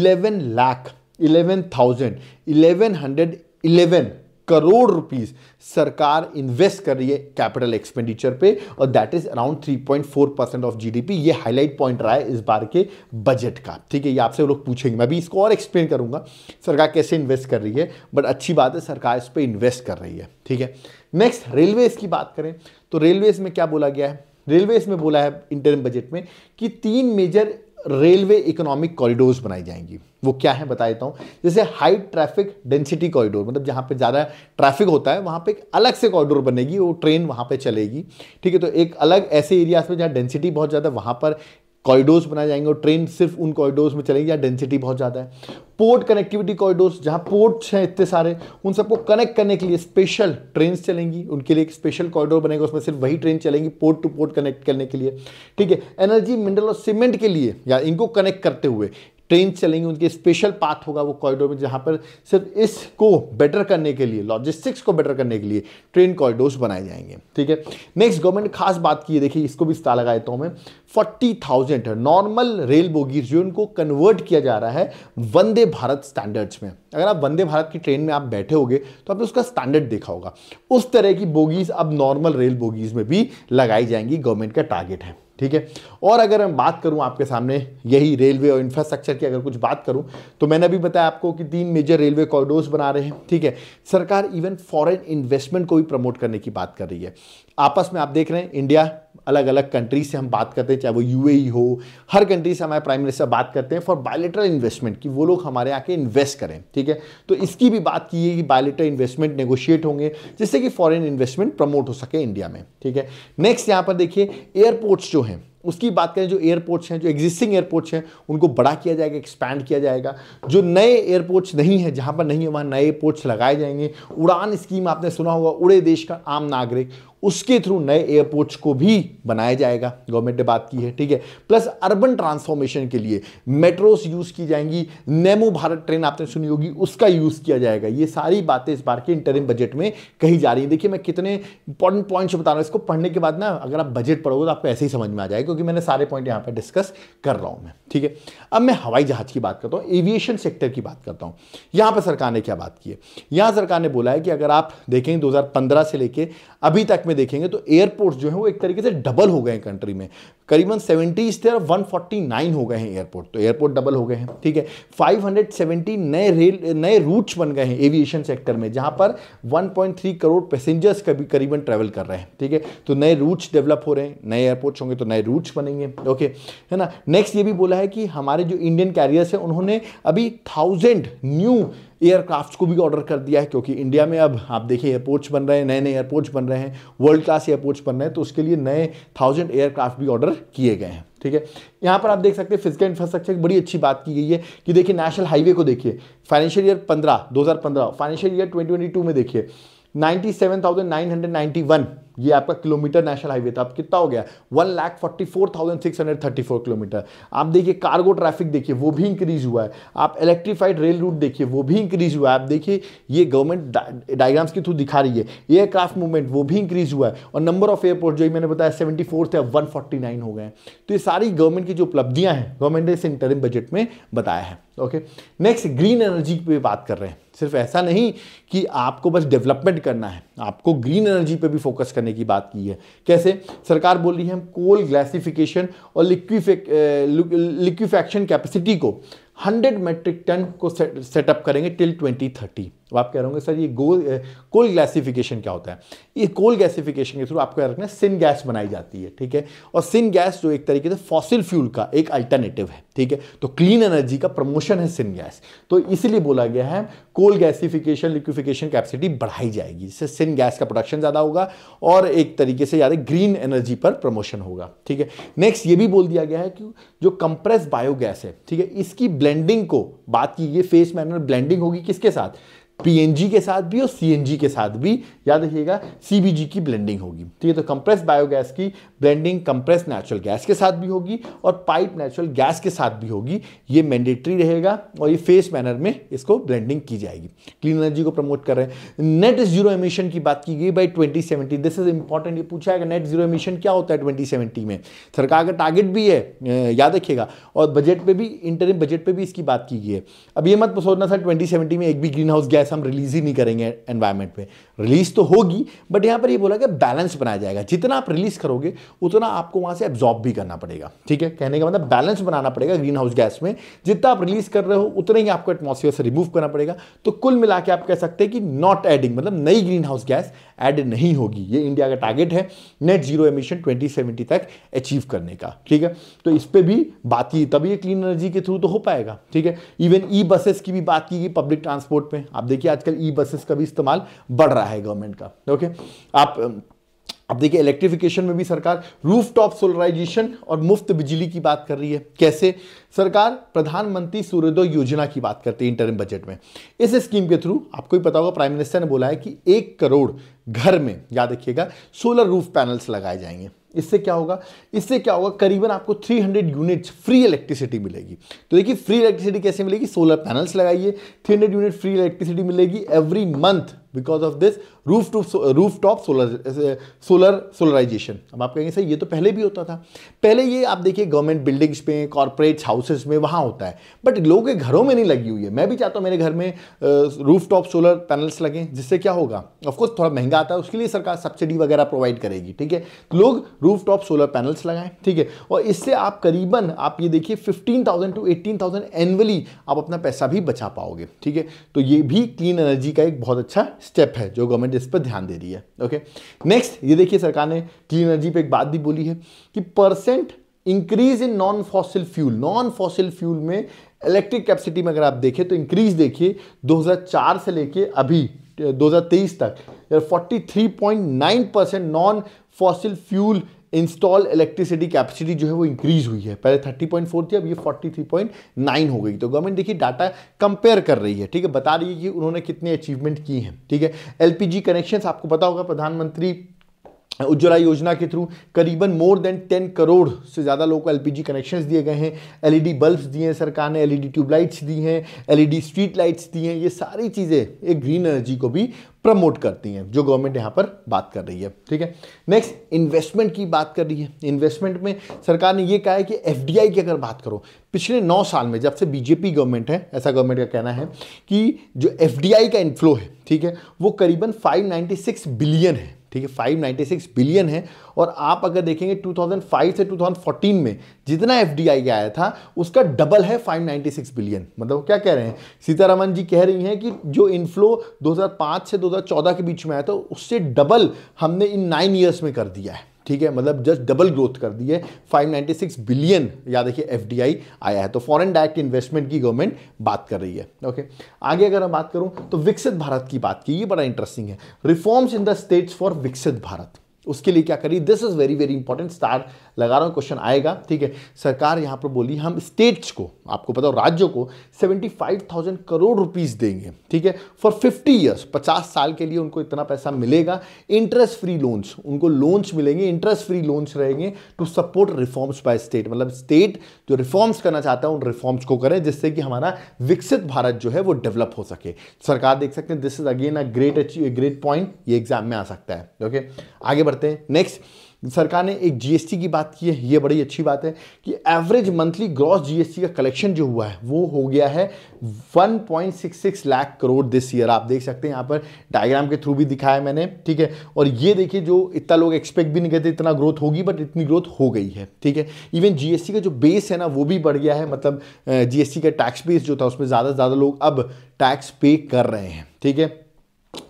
eleven lakh eleven thousand eleven hundred eleven crore rupees सरकार इन्वेस्ट कर रही है कैपिटल एक्सपेंडिचर पे और that is around 3.4 percent of GDP ये हाईलाइट पॉइंट रहा है इस बार के बजट का ठीक है ये आपसे लोग पूछेंगे मैं भी इसको और एक्सप्लेन करूंगा सरकार कैसे इन्वेस्ट कर रही है बट अच्छी बात है सरकार इस पर इन्वेस्ट कर रही है ठीक है नेक्स्ट रेलवेज की बात करें तो रेलवेज में क्या बोला गया है रेलवेज में बोला है इंटरम बजट में कि तीन मेजर रेलवे इकोनॉमिक कॉरिडोर्स बनाई जाएंगी वो क्या है बता देता हूँ जैसे हाई ट्रैफिक डेंसिटी कॉरिडोर मतलब जहाँ पे ज़्यादा ट्रैफिक होता है वहाँ पे एक अलग से कॉरिडोर बनेगी वो ट्रेन वहाँ पे चलेगी ठीक है तो एक अलग ऐसे एरियाज में जहाँ डेंसिटी बहुत ज़्यादा वहाँ पर कॉरिडोर्स बनाए जाएंगे और ट्रेन सिर्फ उन कॉरिडोर्स में चलेंगे जहाँ डेंसिटी बहुत ज़्यादा है पोर्ट कनेक्टिविटी कॉरिडोर्स जहाँ पोर्ट्स हैं इतने सारे उन सबको कनेक्ट करने के लिए स्पेशल ट्रेन चलेंगी उनके लिए एक स्पेशल कॉरिडोर बनेगा उसमें सिर्फ वही ट्रेन चलेंगी पोर्ट टू पोर्ट कनेक्ट करने के लिए ठीक है एनर्जी मिनरल और सीमेंट के लिए या इनको कनेक्ट करते हुए ट्रेन चलेंगी उनके स्पेशल पाथ होगा वो कॉरिडोर में जहाँ पर सिर्फ इसको बेटर करने के लिए लॉजिस्टिक्स को बेटर करने के लिए ट्रेन कॉरिडोर्स बनाए जाएंगे ठीक है नेक्स्ट गवर्नमेंट खास बात की है देखिए इसको भी स्टार लगा देता हूँ मैं forty thousand normal rail bogies जो उनको कन्वर्ट किया जा रहा है वंदे भारत स्टैंडर्ड्स में अगर आप वंदे भारत की ट्रेन में आप बैठे होगे तो आपने उसका स्टैंडर्ड देखा होगा उस तरह की बोगीज अब नॉर्मल रेल बोगीज में भी लगाई जाएंगी गवर्नमेंट का टारगेट है ठीक है और अगर मैं बात करूं आपके सामने यही रेलवे और इंफ्रास्ट्रक्चर की अगर कुछ बात करूं तो मैंने अभी बताया आपको कि तीन मेजर रेलवे कॉरिडोर्स बना रहे हैं ठीक है सरकार इवन फॉरेन इन्वेस्टमेंट को भी प्रमोट करने की बात कर रही है आपस में आप देख रहे हैं इंडिया अलग अलग कंट्री से हम बात करते हैं चाहे वो यू e हो हर कंट्री से हमारे प्राइम मिनिस्टर बात करते हैं फॉर बायोलेटर इन्वेस्टमेंट कि वो लोग हमारे यहाँ के इन्वेस्ट करें ठीक है तो इसकी भी बात की है कि बायोलेटर इन्वेस्टमेंट नेगोशिएट होंगे जिससे कि फॉरेन इन्वेस्टमेंट प्रमोट हो सके इंडिया में ठीक है नेक्स्ट यहाँ पर देखिए एयरपोर्ट्स जो हैं उसकी बात करें जो एयरपोर्ट्स हैं जो एग्जिस्टिंग एयरपोर्ट्स हैं उनको बड़ा किया जाएगा एक्सपैंड किया जाएगा जो नए एयरपोर्ट्स नहीं है जहां पर नहीं है वहाँ नए एयरपोर्ट्स लगाए जाएंगे उड़ान स्कीम आपने सुना होगा उड़े देश का आम नागरिक उसके थ्रू नए एयरपोर्ट्स को भी बनाया जाएगा गवर्नमेंट ने बात की है ठीक है प्लस अर्बन ट्रांसफॉर्मेशन के लिए मेट्रोस यूज़ की जाएंगी नेमो भारत ट्रेन आपने सुनी होगी उसका यूज़ किया जाएगा ये सारी बातें इस बार के इंटरिम बजट में कही जा रही है देखिए मैं कितने इंपॉर्टेंट पॉइंट्स बता रहा हूँ इसको पढ़ने के बाद ना अगर आप बजट पढ़ोगे तो आपको ऐसे ही समझ में आ जाएगा क्योंकि मैंने सारे पॉइंट यहाँ पर डिस्कस कर रहा हूँ मैं ठीक है अब मैं हवाई जहाज़ की बात करता हूँ एविएशन सेक्टर की बात करता हूँ यहाँ पर सरकार ने क्या बात की है यहाँ सरकार ने बोला है कि अगर आप देखेंगे दो से लेकर अभी तक में देखेंगे तो एयरपोर्ट्स जो है वो एक तरीके से डबल हो गए हैं कंट्री में करीबन सेवेंटीज थे और नाइन हो गए हैं एयरपोर्ट तो एयरपोर्ट डबल हो गए हैं ठीक है 570 नए रेल नए रूट्स बन गए हैं एविएशन सेक्टर में जहां पर 1.3 करोड़ पैसेंजर्स कभी करीबन ट्रैवल कर रहे हैं ठीक है तो नए रूट्स डेवलप हो रहे हैं नए एयरपोर्ट्स होंगे तो नए रूट्स बनेंगे ओके है ना नेक्स्ट ये भी बोला है कि हमारे जो इंडियन कैरियर्स हैं उन्होंने अभी थाउजेंड न्यू एयरक्राफ्ट को भी ऑर्डर कर दिया है क्योंकि इंडिया में अब आप देखिए एयरपोर्ट्स बन रहे हैं नए नए एयरपोर्ट्स बन रहे हैं वर्ल्ड क्लास एयरपोर्ट्स बन रहे हैं तो उसके लिए नए थाउजेंड एयरक्राफ्ट भी ऑर्डर किए गए हैं ठीक है यहाँ पर आप देख सकते हैं फिजिकल इंफ्रास्ट्रक्चर की बड़ी अच्छी बात की गई है कि देखिए नेशनल हाईवे को देखिए फाइनेंशियल ईयर पंद्रह दो फाइनेंशियल ईयर ट्वेंटी में देखिए 97,991 ये आपका किलोमीटर नेशनल हाईवे था अब कितना हो गया one lakh forty four thousand six hundred thirty four kilometre आप देखिए कार्गो ट्रैफिक देखिए वो भी इंक्रीज हुआ है आप इलेक्ट्रीफाइड रेल रूट देखिए वो भी इंक्रीज हुआ है आप देखिए ये गवर्नमेंट डायग्राम्स के थ्रू दिखा रही है एयरक्राफ्ट मूवमेंट वो भी इंक्रीज हुआ है और नंबर ऑफ एयरपोर्ट जो मैंने बताया सेवेंटी फोर थे अब वन फोर्टी नाइन हो गए तो ये सारी गवर्नमेंट की जो उपलब्धियाँ हैं गवर्नमेंट ने इस इंटरिम बजट में बताया है ओके नेक्स्ट ग्रीन एनर्जी पर बात कर रहे हैं सिर्फ ऐसा नहीं कि आपको बस डेवलपमेंट करना है आपको ग्रीन एनर्जी पे भी फोकस करने की बात की है कैसे सरकार बोल रही है हम कोल ग्लासिफिकेशन और लिक्विफेक्शन लिक्विफैक्शन कैपेसिटी को 100 मेट्रिक टन को सेटअप करेंगे टिल 2030 अब आप कह रहे होंगे सर ये गोल कोल गैसिफिकेशन क्या होता है ये कोल गैसिफिकेशन के थ्रू आपको रखना सिन गैस बनाई जाती है ठीक है और सिन गैस जो एक तरीके से फॉसिल फ्यूल का एक अल्टरनेटिव है ठीक है तो क्लीन एनर्जी का प्रमोशन है सिन गैस तो इसीलिए बोला गया है कोल गैसिफिकेशन लिक्विफिकेशन कैपेसिटी बढ़ाई जाएगी जिससे सिन गैस का प्रोडक्शन ज़्यादा होगा और एक तरीके से ज़्यादा ग्रीन एनर्जी पर प्रमोशन होगा ठीक है नेक्स्ट ये भी बोल दिया गया है कि जो कंप्रेस बायोगैस है ठीक है इसकी ब्लेंडिंग को बात की गई फेस मैनर ब्लेंडिंग होगी किसके साथ पीएनजी के साथ भी और सीएनजी के साथ भी याद रखिएगा सीबीजी की ब्लेंडिंग होगी ठीक है तो कंप्रेस बायोगैस की ब्लेंडिंग कंप्रेस नेचुरल गैस के साथ भी होगी और पाइप नेचुरल गैस के साथ भी होगी ये मैंडेटरी रहेगा और ये फेस मैनर में इसको ब्लेंडिंग की जाएगी क्लीन एनर्जी को प्रमोट कर रहे हैं नेट जीरो एमिशन की बात की गई by twenty seventy this is important ये पूछा है नेट जीरो एमिशन क्या होता है ट्वेंटी सेवेंटी में सरकार का टारगेट भी है याद रखिएगा और बजट पर भी इंटरनेट बजट पर भी इसकी बात की गई है अब ये मत सोचना सर ट्वेंटी सेवेंटी में एक भी ग्रीन हाउस गैस गैस हम रिलीज ही नहीं करेंगे एनवायरमेंट में रिलीज तो होगी बट यहाँ पर ये बोला कि बैलेंस बनाया जाएगा जितना आप रिलीज करोगे उतना आपको वहाँ से एब्जॉर्ब भी करना पड़ेगा ठीक है कहने का मतलब बैलेंस बनाना पड़ेगा ग्रीन हाउस गैस में जितना आप रिलीज कर रहे हो उतना ही आपको एटमोसफियर से रिमूव करना पड़ेगा तो कुल मिला आप कह सकते हैं कि नॉट एडिंग मतलब नई ग्रीन हाउस गैस एड नहीं होगी ये इंडिया का टारगेट है नेट जीरो एमिशन ट्वेंटी तक अचीव करने का ठीक है तो इस पर भी बात की तभी क्लीन एनर्जी के थ्रू तो हो पाएगा ठीक है इवन ई बसेस की भी बात की गई पब्लिक ट्रांसपोर्ट में आप देखिए देखिए आजकल ई बसेस का भी इस्तेमाल बढ़ रहा है गवर्नमेंट का ओके आप अब देखिए इलेक्ट्रिफिकेशन में भी सरकार रूफ टॉप सोलराइजेशन और मुफ्त बिजली की बात कर रही है कैसे सरकार प्रधानमंत्री सूर्योदय योजना की बात करती है इंटरम बजट में इस स्कीम के थ्रू आपको ही पता होगा प्राइम मिनिस्टर ने बोला है कि एक करोड़ घर में याद रखिएगा सोलर रूफ पैनल्स लगाए जाएंगे इससे क्या होगा इससे क्या होगा करीबन आपको 300 यूनिट्स फ्री इलेक्ट्रिसिटी मिलेगी तो देखिए फ्री इलेक्ट्रिसिटी कैसे मिलेगी सोलर पैनल्स लगाइए 300 यूनिट फ्री इलेक्ट्रिसिटी मिलेगी every month because of this roof to roof top solar solar solarisation अब आप कहेंगे सर ये तो पहले भी होता था पहले ये आप देखिए गवर्नमेंट बिल्डिंग्स में कॉरपोरेट्स हाउसेस में वहाँ होता है बट लोगों के घरों में नहीं लगी हुई है मैं भी चाहता हूँ मेरे घर में रूफ टॉप सोलर पैनल्स लगें जिससे क्या होगा ऑफकोर्स थोड़ा महंगा आता है उसके लिए सरकार सब्सिडी वगैरह प्रोवाइड करेगी ठीक है लोग रूफ टॉप सोलर पैनल्स लगाएं ठीक है और इससे आप करीबन आप ये देखिए fifteen thousand to eighteen thousand annually आप अपना पैसा भी बचा पाओगे ठीक है तो ये भी क्लीन एनर्जी का एक बहुत अच्छा स्टेप है जो गवर्नमेंट इस पर ध्यान दे रही है ओके नेक्स्ट ये देखिए सरकार ने क्लीन एनर्जी पर एक बात भी बोली है कि percent increase in non fossil fuel non fossil fuel में इलेक्ट्रिक कैपेसिटी में अगर आप देखें तो इंक्रीज देखिए 2004 से लेके अभी 2023 तक 43.9 percent non fossil fuel install electricity capacity जो है वो इंक्रीज हुई है पहले 30.4 थी अब ये 43.9 हो गई तो गवर्नमेंट देखिए डाटा कंपेयर कर रही है ठीक है बता रही है कि उन्होंने कितने अचीवमेंट की हैं ठीक है एलपीजी कनेक्शंस आपको पता होगा प्रधानमंत्री उज्ज्वला योजना के थ्रू करीबन मोर देन टेन करोड़ से ज़्यादा लोगों को एलपीजी कनेक्शंस दिए गए हैं एलईडी बल्ब्स e दिए हैं सरकार ने एलईडी ट्यूबलाइट्स e दी हैं एलईडी स्ट्रीट लाइट्स दी हैं ये सारी चीज़ें एक ग्रीन एनर्जी को भी प्रमोट करती हैं जो गवर्नमेंट यहाँ पर बात कर रही है ठीक है नेक्स्ट इन्वेस्टमेंट की बात कर रही है इन्वेस्टमेंट में सरकार ने ये कहा है कि एफ की अगर बात करो पिछले नौ साल में जब से बीजेपी गवर्नमेंट है ऐसा गवर्नमेंट का कहना है कि जो एफ का इनफ्लो है ठीक है वो करीबन 596 बिलियन है ठीक है 596 बिलियन है और आप अगर देखेंगे 2005 से 2014 में जितना एफ आया था उसका डबल है 596 बिलियन मतलब क्या कह रहे हैं सीतारामन जी कह रही हैं कि जो इनफ्लो 2005 से 2014 के बीच में आया था उससे डबल हमने इन नाइन ईयर्स में कर दिया है ठीक है मतलब जस्ट डबल ग्रोथ कर दी है 596 बिलियन या देखिए एफ आया है तो फॉरेन डायरेक्ट इन्वेस्टमेंट की गवर्नमेंट बात कर रही है ओके आगे अगर मैं बात करूं तो विकसित भारत की बात की ये बड़ा इंटरेस्टिंग है reforms in the states for Viksit Bharat उसके लिए क्या करिए this is very very important star लगा रहा हूं क्वेश्चन आएगा ठीक है सरकार यहां पर बोली हम स्टेट्स को आपको पता हो राज्यों को 75,000 करोड़ रुपीस देंगे ठीक है फॉर 50 इयर्स 50 साल के लिए उनको इतना पैसा मिलेगा इंटरेस्ट फ्री लोन्स उनको लोन्स मिलेंगे इंटरेस्ट फ्री लोन्स रहेंगे to support reforms by state मतलब स्टेट जो रिफॉर्म्स करना चाहता है उन रिफॉर्म्स को करें जिससे कि हमारा विकसित भारत जो है वो डेवलप हो सके सरकार देख सकते हैं this is again a great great point ये एग्जाम में आ सकता है ओके आगे बढ़ते करते हैं नेक्स्ट सरकार ने एक जीएसटी की बात की है ये बड़ी अच्छी बात है कि एवरेज मंथली ग्रॉस जीएसटी का कलेक्शन जो हुआ है वो हो गया है 1.66 लाख करोड़ दिस ईयर आप देख सकते हैं यहाँ पर डायग्राम के थ्रू भी दिखाया मैंने ठीक है और ये देखिए जो इतना लोग एक्सपेक्ट भी नहीं करते इतना ग्रोथ होगी बट इतनी ग्रोथ हो गई है ठीक है इवन जी का जो बेस है ना वो भी बढ़ गया है मतलब जी का टैक्स बेस जो था उसमें ज़्यादा से ज़्यादा लोग अब टैक्स पे कर रहे हैं ठीक है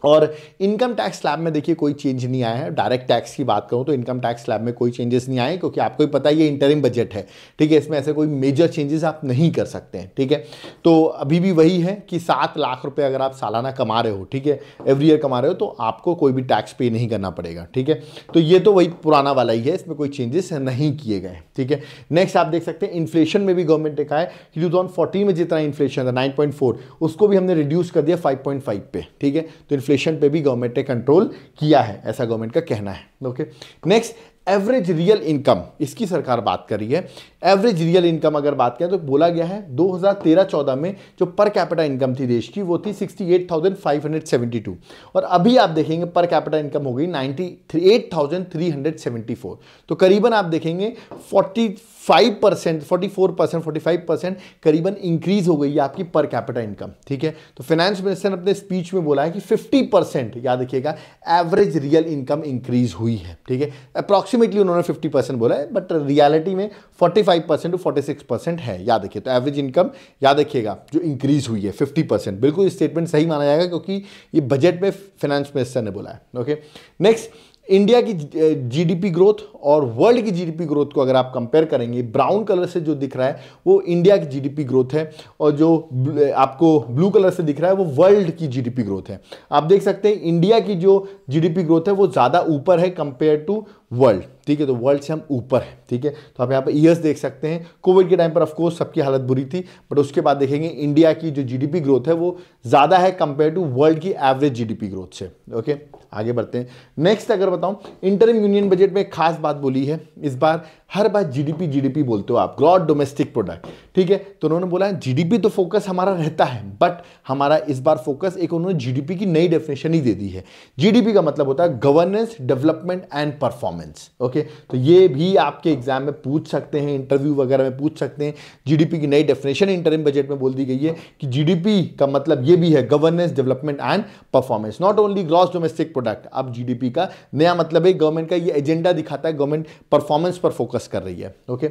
और इनकम टैक्स स्लैब में देखिए कोई चेंज नहीं आया है डायरेक्ट टैक्स की बात करूँ तो इनकम टैक्स स्लैब में कोई चेंजेस नहीं आए क्योंकि आपको ही पता है ये इंटरिम बजट है ठीक है इसमें ऐसे कोई मेजर चेंजेस आप नहीं कर सकते हैं ठीक है तो अभी भी वही है कि सात लाख रुपये अगर आप सालाना कमा रहे हो ठीक है एवरी ईयर कमा रहे हो तो आपको कोई भी टैक्स पे नहीं करना पड़ेगा ठीक है तो ये तो वही पुराना वाला ही है इसमें कोई चेंजेस नहीं किए गए ठीक है नेक्स्ट आप देख सकते हैं इन्फ्लेशन में भी गवर्नमेंट ने कहा है कि टू में जितना इन्फ्लेशन था नाइन उसको भी हमने रिड्यूस कर दिया फाइव पे ठीक है तो इन्फ्लेशन पे भी गवर्नमेंट ने कंट्रोल किया है ऐसा गवर्नमेंट का कहना है okay next average real income इसकी सरकार बात कर रही है एवरेज रियल इनकम अगर बात करें तो बोला गया है 2013-14 में जो पर कैपिटा इनकम थी देश की वो थी 68,572 और अभी आप देखेंगे पर कैपिटा इनकम हो गई 98,374 तो करीबन आप देखेंगे 40 five percent forty four percent forty five percent करीबन इंक्रीज हो गई है आपकी पर कैपिटल इनकम ठीक है तो फाइनेंस मिनिस्टर ने अपने स्पीच में बोला है कि फिफ्टी परसेंट याद रखिएगा एवरेज रियल इनकम इंक्रीज हुई है ठीक है अप्रॉक्सीमेटली उन्होंने फिफ्टी परसेंट बोला है बट रियलिटी में forty five percent to forty six percent है याद रखिए तो एवरेज इनकम याद रखिएगा जो इंक्रीज हुई है फिफ्टी परसेंट बिल्कुल स्टेटमेंट सही माना जाएगा क्योंकि ये बजट में फाइनेंस मिनिस्टर ने बोला है ओके नेक्स्ट इंडिया की जीडीपी ग्रोथ और वर्ल्ड की जीडीपी ग्रोथ को अगर आप कंपेयर करेंगे ब्राउन कलर से जो दिख रहा है वो इंडिया की जीडीपी ग्रोथ है और जो आपको ब्लू कलर से दिख रहा है वो वर्ल्ड की जीडीपी ग्रोथ है आप देख सकते हैं इंडिया की जो जीडीपी ग्रोथ है वो ज़्यादा ऊपर है कंपेयर टू वर्ल्ड ठीक है तो वर्ल्ड से हम ऊपर हैं ठीक है तो आप यहाँ पर ईयर्स देख सकते हैं कोविड के टाइम पर ऑफकोर्स सबकी हालत बुरी थी बट उसके बाद देखेंगे इंडिया की जो जी ग्रोथ है वो ज़्यादा है कंपेयर टू वर्ल्ड की एवरेज जी ग्रोथ से ओके आगे बढ़ते हैं नेक्स्ट अगर बताऊं इंटरम यूनियन बजट में खास बात बोली है इस बार हर बार जीडीपी जीडीपी बोलते हो आप ग्रॉड डोमेस्टिक प्रोडक्ट ठीक है तो उन्होंने बोला जीडीपी तो फोकस हमारा रहता है बट हमारा इस बार फोकस एक उन्होंने जीडीपी की नई डेफिनेशन ही दे दी है जीडीपी का मतलब होता है governance development and performance okay तो ये भी आपके एग्जाम में पूछ सकते हैं इंटरव्यू वगैरह में पूछ सकते हैं जी की नई डेफिनेशन इंटरम बजट में बोल दी गई है कि जी का मतलब ये भी है governance development and performance not only gross domestic product अब जी का नया मतलब है गवर्नमेंट का ये एजेंडा दिखाता है गवर्नमेंट परफॉर्मेंस पर फोकस फोकस कर रही है ओके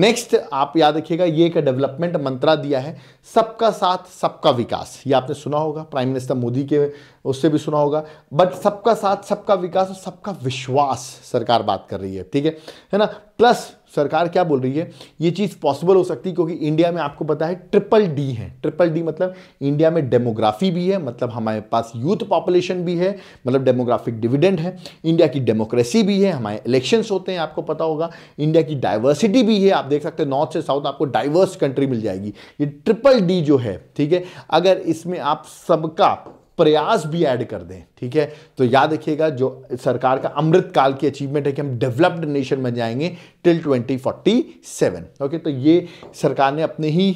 नेक्स्ट आप याद रखिएगा ये एक डेवलपमेंट मंत्रा दिया है सबका साथ सबका विकास ये आपने सुना होगा प्राइम मिनिस्टर मोदी के उससे भी सुना होगा बट सबका साथ सबका विकास और सबका विश्वास सरकार बात कर रही है ठीक है है ना प्लस सरकार क्या बोल रही है ये चीज़ पॉसिबल हो सकती है क्योंकि इंडिया में आपको पता है ट्रिपल डी है ट्रिपल डी मतलब इंडिया में डेमोग्राफी भी है मतलब हमारे पास यूथ पॉपुलेशन भी है मतलब डेमोग्राफिक डिविडेंड है इंडिया की डेमोक्रेसी भी है हमारे इलेक्शंस होते हैं आपको पता होगा इंडिया की डाइवर्सिटी भी है आप देख सकते हैं नॉर्थ से साउथ आपको डाइवर्स कंट्री मिल जाएगी ये ट्रिपल डी जो है ठीक है अगर इसमें आप सबका प्रयास भी ऐड कर दें ठीक है तो याद रखिएगा जो सरकार का अमृत काल की अचीवमेंट है कि हम डेवलप्ड नेशन बन जाएंगे टिल 2047 ओके तो ये सरकार ने अपने ही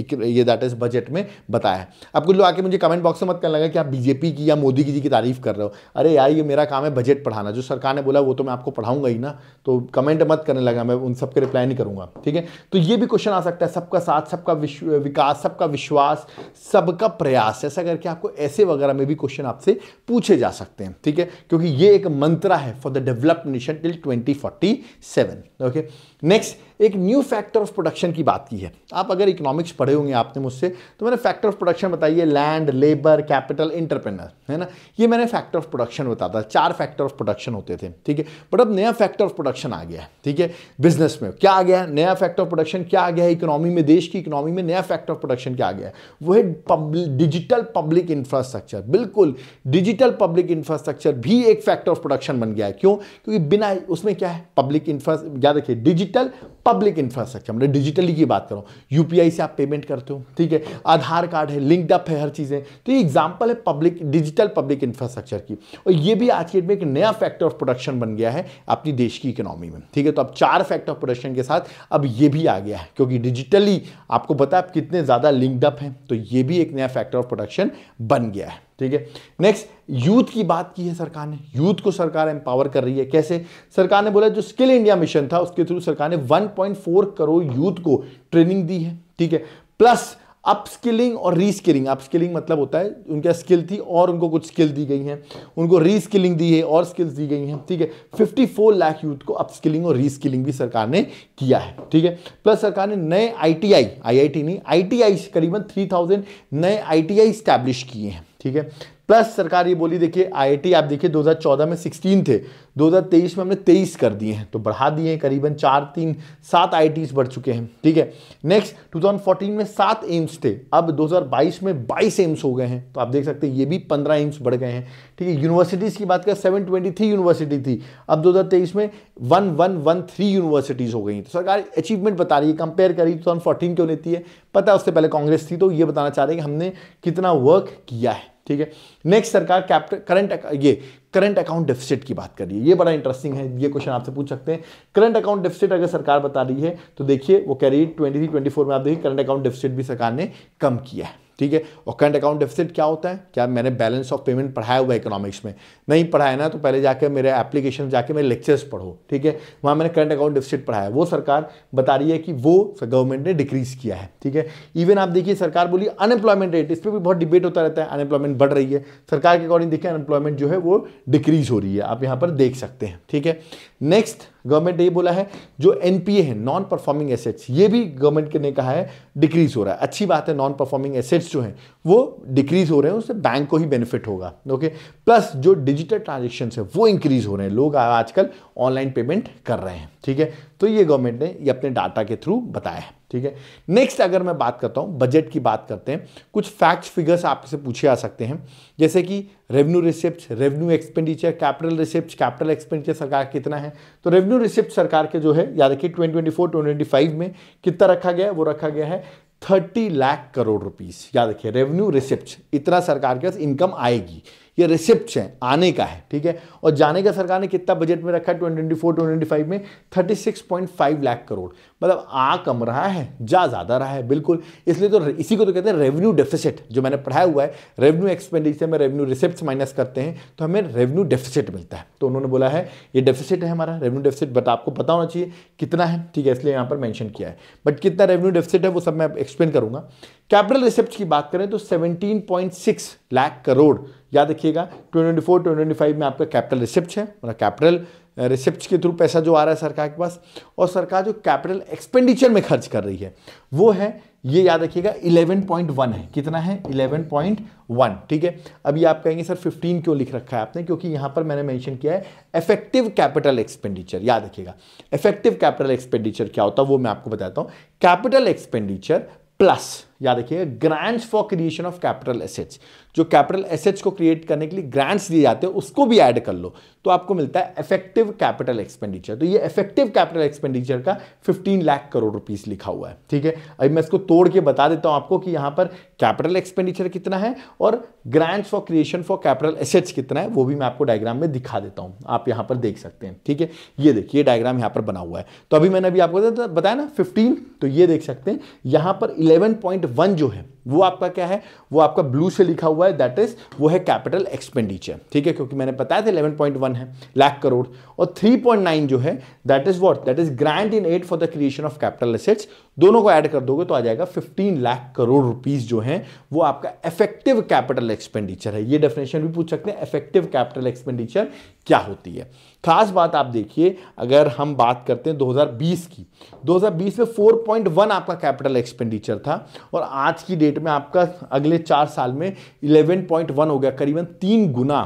एक ये दैट इज बजट में बताया है अब कुछ लोग आके मुझे कमेंट बॉक्स में मत करने लगा कि आप बीजेपी की या मोदी की जी की तारीफ कर रहे हो अरे यार ये मेरा काम है बजट पढ़ाना जो सरकार ने बोला वो तो मैं आपको पढ़ाऊंगा ही ना तो कमेंट मत करने लगा मैं उन सबके रिप्लाई नहीं करूंगा ठीक है तो ये भी क्वेश्चन आ सकता है सबका साथ सबका विकास सबका विश्वास सबका प्रयास ऐसा करके आपको ऐसे वगैरह में भी क्वेश्चन आपसे पूछे जा सकते हैं ठीक है क्योंकि ये एक मंत्रा है for the developed nation till 2047 okay okay? Next एक न्यू फैक्टर ऑफ प्रोडक्शन की बात की है आप अगर इकोनॉमिक्स पढ़े होंगे आपने मुझसे तो मैंने फैक्टर ऑफ प्रोडक्शन बताई है लैंड लेबर कैपिटल इंटरप्रेनर है ना ये मैंने फैक्टर ऑफ प्रोडक्शन बताता चार फैक्टर ऑफ प्रोडक्शन होते थे ठीक है बट अब नया फैक्टर ऑफ प्रोडक्शन आ गया है ठीक है बिजनेस में क्या आ गया है नया फैक्टर ऑफ प्रोडक्शन क्या आ गया है इकोनॉमी में देश की इकोनॉमी में नया फैक्टर ऑफ प्रोडक्शन क्या आ गया है वो है डिजिटल पब्लिक इंफ्रास्ट्रक्चर बिल्कुल डिजिटल पब्लिक इंफ्रास्ट्रक्चर भी एक फैक्टर ऑफ प्रोडक्शन बन गया है क्यों क्योंकि बिना उसमें क्या है पब्लिक इंफ्रा याद रखिए डिजिटल डिजिटल पब्लिक इंफ्रास्ट्रक्चर मतलब डिजिटली की बात करूँ यूपीआई से आप पेमेंट करते हो ठीक है आधार कार्ड है लिंकड अप है हर चीज़ें तो ये एग्जाम्पल है पब्लिक डिजिटल पब्लिक इंफ्रास्ट्रक्चर की और ये भी आज के डेट में एक नया फैक्टर ऑफ प्रोडक्शन बन गया है अपनी देश की इकोनॉमी में ठीक है तो अब चार फैक्टर ऑफ प्रोडक्शन के साथ अब ये भी आ गया है क्योंकि डिजिटली आपको पता है आप कितने ज़्यादा लिंकड अप हैं तो ये भी एक नया फैक्टर ऑफ प्रोडक्शन बन गया है ठीक है नेक्स्ट यूथ की बात की है सरकार ने यूथ को सरकार एम्पावर कर रही है कैसे सरकार ने बोला जो स्किल इंडिया मिशन था उसके थ्रू सरकार ने वन 5.4 करोड़ यूथ को ट्रेनिंग दी है ठीक है प्लस अपस्किलिंग और रीस्किलिंग अपस्किलिंग मतलब होता है उनका स्किल थी और उनको कुछ स्किल दी गई हैं उनको रीस्किलिंग दी है और स्किल्स दी गई हैं ठीक है 54 लाख यूथ को अपस्किलिंग और रीस्किलिंग भी सरकार ने किया है ठीक है प्लस सरकार ने नए आईटीआई आईआईटी नहीं आईटीआई करीबन 3000 नए आईटीआई स्टैब्लिश किए हैं ठीक है प्लस सरकार ये बोली देखिए आईआईटी आप देखिए 2014 में 16 थे 2023 में हमने 23 कर दिए हैं तो बढ़ा दिए हैं करीबन चार तीन सात आई बढ़ चुके हैं ठीक है नेक्स्ट 2014 में सात एम्स थे अब 2022 में 22 एम्स हो गए हैं तो आप देख सकते हैं ये भी 15 एम्स बढ़ गए हैं ठीक है यूनिवर्सिटीज़ की बात करें सेवन यूनिवर्सिटी थी अब दो में one one one three universities हो गई तो सरकार अचीवमेंट बता रही है कंपेयर करी टू थाउजेंड क्यों लेती है पता है उससे पहले कांग्रेस थी तो ये बताना चाह रही है कि हमने कितना वर्क किया है ठीक है नेक्स्ट सरकार कैप्ट करंट ये करंट अकाउंट डेफिसिट की बात करिए ये बड़ा इंटरेस्टिंग है ये क्वेश्चन आपसे पूछ सकते हैं करंट अकाउंट डेफिसिट अगर सरकार बता रही है तो देखिए वो कह रही है ट्वेंटी थ्री ट्वेंटी फोर में आप देखिए करंट अकाउंट डेफिसिट भी सरकार ने कम किया है ठीक है और करंट अकाउंट डेफिसिट क्या होता है क्या मैंने बैलेंस ऑफ पेमेंट पढ़ाया हुआ है इकोनॉमिक्स में नहीं पढ़ाया ना तो पहले जाकर मेरे एप्लीकेशन जाके मेरे लेक्चर्स पढ़ो ठीक है वहाँ मैंने करंट अकाउंट डेफिसिट पढ़ाया वो सरकार बता रही है कि वो गवर्नमेंट ने डिक्रीज़ किया है ठीक है इवन आप देखिए सरकार बोली अनएम्प्लॉयमेंट रेट इस पर भी बहुत डिबेट होता रहता है अनएम्प्लॉयमेंट बढ़ रही है सरकार के अकॉर्डिंग देखिए अनएम्प्लॉयमेंट जो है वो डिक्रीज़ हो रही है आप यहाँ पर देख सकते हैं ठीक है नेक्स्ट गवर्नमेंट ने ये बोला है जो एनपीए है नॉन परफॉर्मिंग एसेट्स ये भी गवर्नमेंट ने कहा है डिक्रीज हो रहा है अच्छी बात है नॉन परफॉर्मिंग एसेट्स जो हैं वो डिक्रीज हो रहे हैं उससे बैंक को ही बेनिफिट होगा ओके प्लस जो डिजिटल ट्रांजेक्शन है वो इंक्रीज हो रहे हैं लोग आजकल ऑनलाइन पेमेंट कर रहे हैं ठीक है तो ये गवर्नमेंट ने ये अपने डाटा के थ्रू बताया है ठीक है नेक्स्ट अगर मैं बात करता हूँ बजट की बात करते हैं कुछ फैक्ट फिगर्स आपसे पूछे आ सकते हैं जैसे कि revenue receipt revenue expenditure capital receipt capital expenditure सरकार कितना है तो रेवेन्यू रिसिप्ट सरकार के जो है याद रखिए twenty twenty four twenty five में कितना रखा गया है वो रखा गया है थर्टी लाख करोड़ रुपीज याद रखिए रेवेन्यू रिसिप्ट इतना सरकार के पास इनकम आएगी ये रिसिप्ट हैं आने का है ठीक है और जाने का सरकार ने कितना बजट में रखा है ट्वेंटी फोर ट्वेंटी फाइव में thirty six point five lakh crore मतलब आ कम रहा है जा ज़्यादा रहा है बिल्कुल इसलिए तो इसी को तो कहते हैं रेवेन्यू डेफिसिट जो मैंने पढ़ाया हुआ है रेवेन्यू एक्सपेंडिचर में रेवेन्यू रिसिप्ट माइनस करते हैं तो हमें रेवेन्यू डेफिसिट मिलता है तो उन्होंने बोला है ये डेफिसिट है हमारा रेवेन्यू डेफिसिट बट आपको पता होना चाहिए कितना है ठीक है इसलिए यहाँ पर मैंशन किया है बट कितना रेवेन्यू डेफिसिट है वो सब मैं एक्सप्लेन करूँगा कैपिटल रिसिप्ट की बात करें तो seventeen point six lakh crore याद रखिएगा 2024 2025 में आपका कैपिटल रिसिप्ट है मतलब कैपिटल रिसिप्ट uh, के थ्रू पैसा जो आ रहा है सरकार के पास और सरकार जो कैपिटल एक्सपेंडिचर में खर्च कर रही है वो है ये याद रखिएगा 11.1 है कितना है 11.1 ठीक है अभी आप कहेंगे सर 15 क्यों लिख रखा है आपने क्योंकि यहाँ पर मैंने मेंशन किया है इफेक्टिव कैपिटल एक्सपेंडिचर याद रखिएगा इफेक्टिव कैपिटल एक्सपेंडिचर क्या होता है वो मैं आपको बताता हूँ कैपिटल एक्सपेंडिचर प्लस याद रखिएगा grants for creation of capital assets जो कैपिटल एसेट्स को क्रिएट करने के लिए ग्रांट्स दिए जाते हैं उसको भी ऐड कर लो तो आपको मिलता है इफेक्टिव कैपिटल एक्सपेंडिचर तो ये इफेक्टिव कैपिटल एक्सपेंडिचर का 15 लाख करोड़ रुपीस लिखा हुआ है ठीक है अभी मैं इसको तोड़ के बता देता हूँ आपको कि यहाँ पर कैपिटल एक्सपेंडिचर कितना है और grants for creation for capital assets कितना है वो भी मैं आपको डायग्राम में दिखा देता हूँ आप यहाँ पर देख सकते हैं ठीक है ये देखिए डायग्राम यहाँ पर बना हुआ है तो अभी मैंने अभी आपको बताया ना फिफ्टीन तो ये देख सकते हैं यहाँ पर इलेवन जो है वो आपका क्या है वो आपका ब्लू से लिखा हुआ है दैट इज वो है कैपिटल एक्सपेंडिचर ठीक है क्योंकि मैंने बताया था वन है लाख करोड़ और थ्री पॉइंट नाइन जो है that is what that is grant in aid for the creation of capital assets दोनों को ऐड कर दोगे तो आ जाएगा फिफ्टीन लाख करोड़ रुपीज जो है वो आपका इफेक्टिव कैपिटल एक्सपेंडिचर है ये डेफिनेशन भी पूछ सकते हैं इफेक्टिव कैपिटल एक्सपेंडिचर क्या होती है खास बात आप देखिए अगर हम बात करते हैं 2020 की 2020 में 4.1 आपका कैपिटल एक्सपेंडिचर था और आज की डेट में आपका अगले चार साल में 11.1 हो गया करीबन तीन गुना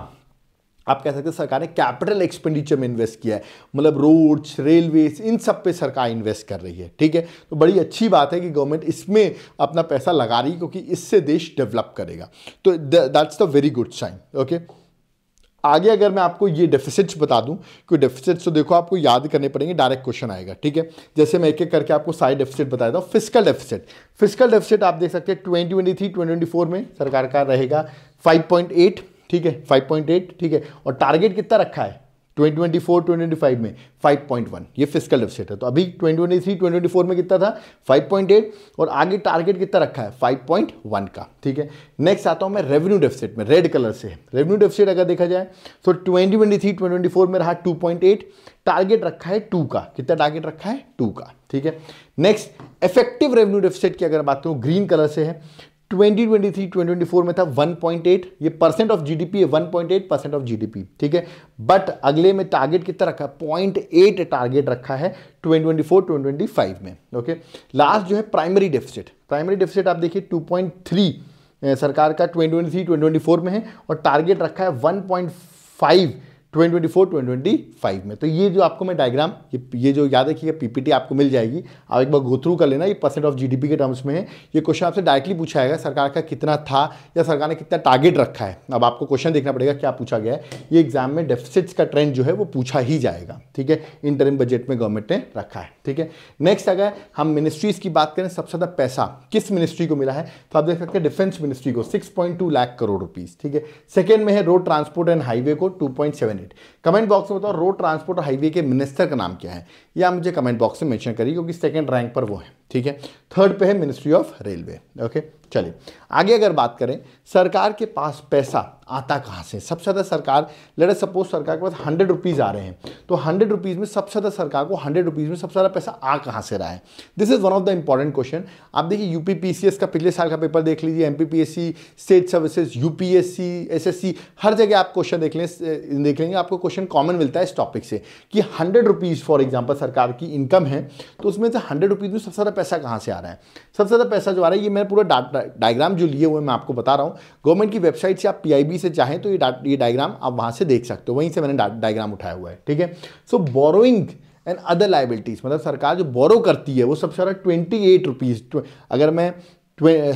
आप कह सकते हैं सरकार ने कैपिटल एक्सपेंडिचर में इन्वेस्ट किया है मतलब रोड्स रेलवेज इन सब पे सरकार इन्वेस्ट कर रही है ठीक है तो बड़ी अच्छी बात है कि गवर्नमेंट इसमें अपना पैसा लगा रही है क्योंकि इससे देश डेवलप करेगा तो that's the very good sign okay आगे अगर मैं आपको ये डेफिसिट्स बता दूं कि डेफिसिट्स तो देखो आपको याद करने पड़ेंगे डायरेक्ट क्वेश्चन आएगा ठीक है जैसे मैं एक एक करके आपको साइड डेफिसिट बताया था फिजिकल डेफिसिट फिजिकल डेफिसिट आप देख सकते हैं twenty twenty three twenty twenty four में सरकार का रहेगा फाइव पॉइंट एट ठीक है फाइव पॉइंट एट ठीक है और टारगेट कितना रखा है 2024 2025 में 5.1 ये फिस्कल डेफिसिट है तो अभी 2023 2024 में कितना था 5.8 और आगे टारगेट कितना रखा है 5.1 का ठीक है नेक्स्ट आता हूँ मैं रेवेन्यू डेफिसिट में रेड कलर से रेवेन्यू डेफिसिट अगर देखा जाए तो 2023 2024 में रहा 2.8 टारगेट रखा है टू का कितना टारगेट रखा है टू का ठीक है नेक्स्ट इफेक्टिव रेवेन्यू डेफिसिट की अगर बात करूँ ग्रीन कलर से है 2023 2024 में था 1.8 ये परसेंट ऑफ जीडीपी है 1.8 परसेंट ऑफ जीडीपी ठीक है बट अगले में टारगेट कितना रखा पॉइंट एट टारगेट रखा है 2024 2025 में ओके लास्ट जो है प्राइमरी डेफिसिट प्राइमरी डेफिसिट आप देखिए 2.3 सरकार का 2023 2024 में है और टारगेट रखा है 1.5 2024 2025 में तो ये जो आपको मैं डायग्राम ये ये जो याद रखिएगा पीपीटी आपको मिल जाएगी आप एक बार गो थ्रू कर लेना ये परसेंट ऑफ जीडीपी के टर्म्स में है ये क्वेश्चन आपसे डायरेक्टली पूछा जाएगा सरकार का कितना था या सरकार ने कितना टारगेट रखा है अब आपको क्वेश्चन देखना पड़ेगा क्या पूछा गया है ये एग्जाम में डेफिसिट्स का ट्रेंड जो है वो पूछा ही जाएगा ठीक है इंटरम बजट में गवर्नमेंट ने रखा है ठीक है नेक्स्ट अगर हम मिनिस्ट्रीज की बात करें सबसे ज़्यादा पैसा किस मिनिस्ट्री को मिला है तो आप देख सकते हैं डिफेंस मिनिस्ट्री को सिक्स लाख करोड़ रुपीज ठीक है सेकेंड में है रोड ट्रांसपोर्ट एंड हाईवे को टू इट कमेंट बॉक्स में बताओ रोड ट्रांसपोर्ट और हाईवे के मिनिस्टर का नाम क्या है या मुझे कमेंट बॉक्स में मैंशन करिए क्योंकि सेकेंड रैंक पर वो है ठीक है थर्ड पे है मिनिस्ट्री ऑफ रेलवे ओके चलिए आगे अगर बात करें सरकार के पास पैसा आता कहाँ से सबसे ज़्यादा सरकार लेट सपोज सरकार के पास हंड्रेड रुपीज़ आ रहे हैं तो हंड्रेड रुपीज़ में सबसे ज़्यादा सरकार को हंड्रेड रुपीज़ में सबसे ज़्यादा पैसा आ कहाँ से रहा है this is one of the important question आप देखिए यूपीपीसीएस का पिछले साल का पेपर देख लीजिए MPPSC state services UPSC P हर जगह आप क्वेश्चन देख लें देख लेंगे आपको क्वेश्चन कॉमन मिलता है इस टॉपिक से कि हंड्रेड रुपीज़ फॉर एग्जाम्पल सरकार की इनकम है तो उसमें से हंड्रेड रुपीज़ में सबसे ज़्यादा पैसा कहाँ से आ रहा है सबसे ज़्यादा पैसा जो आ रहा है ये मैंने पूरा डायग्राम जो लिए हुए मैं आपको बता रहा हूँ गवर्नमेंट की वेबसाइट से आप पी से चाहें तो ये ये डायग्राम आप वहाँ से देख सकते हो वहीं से मैंने डायग्राम उठाया हुआ है ठीक है so borrowing and other liabilities मतलब सरकार जो बोरो करती है वो सबसे ज़्यादा ट्वेंटी एट रुपीज़ अगर मैं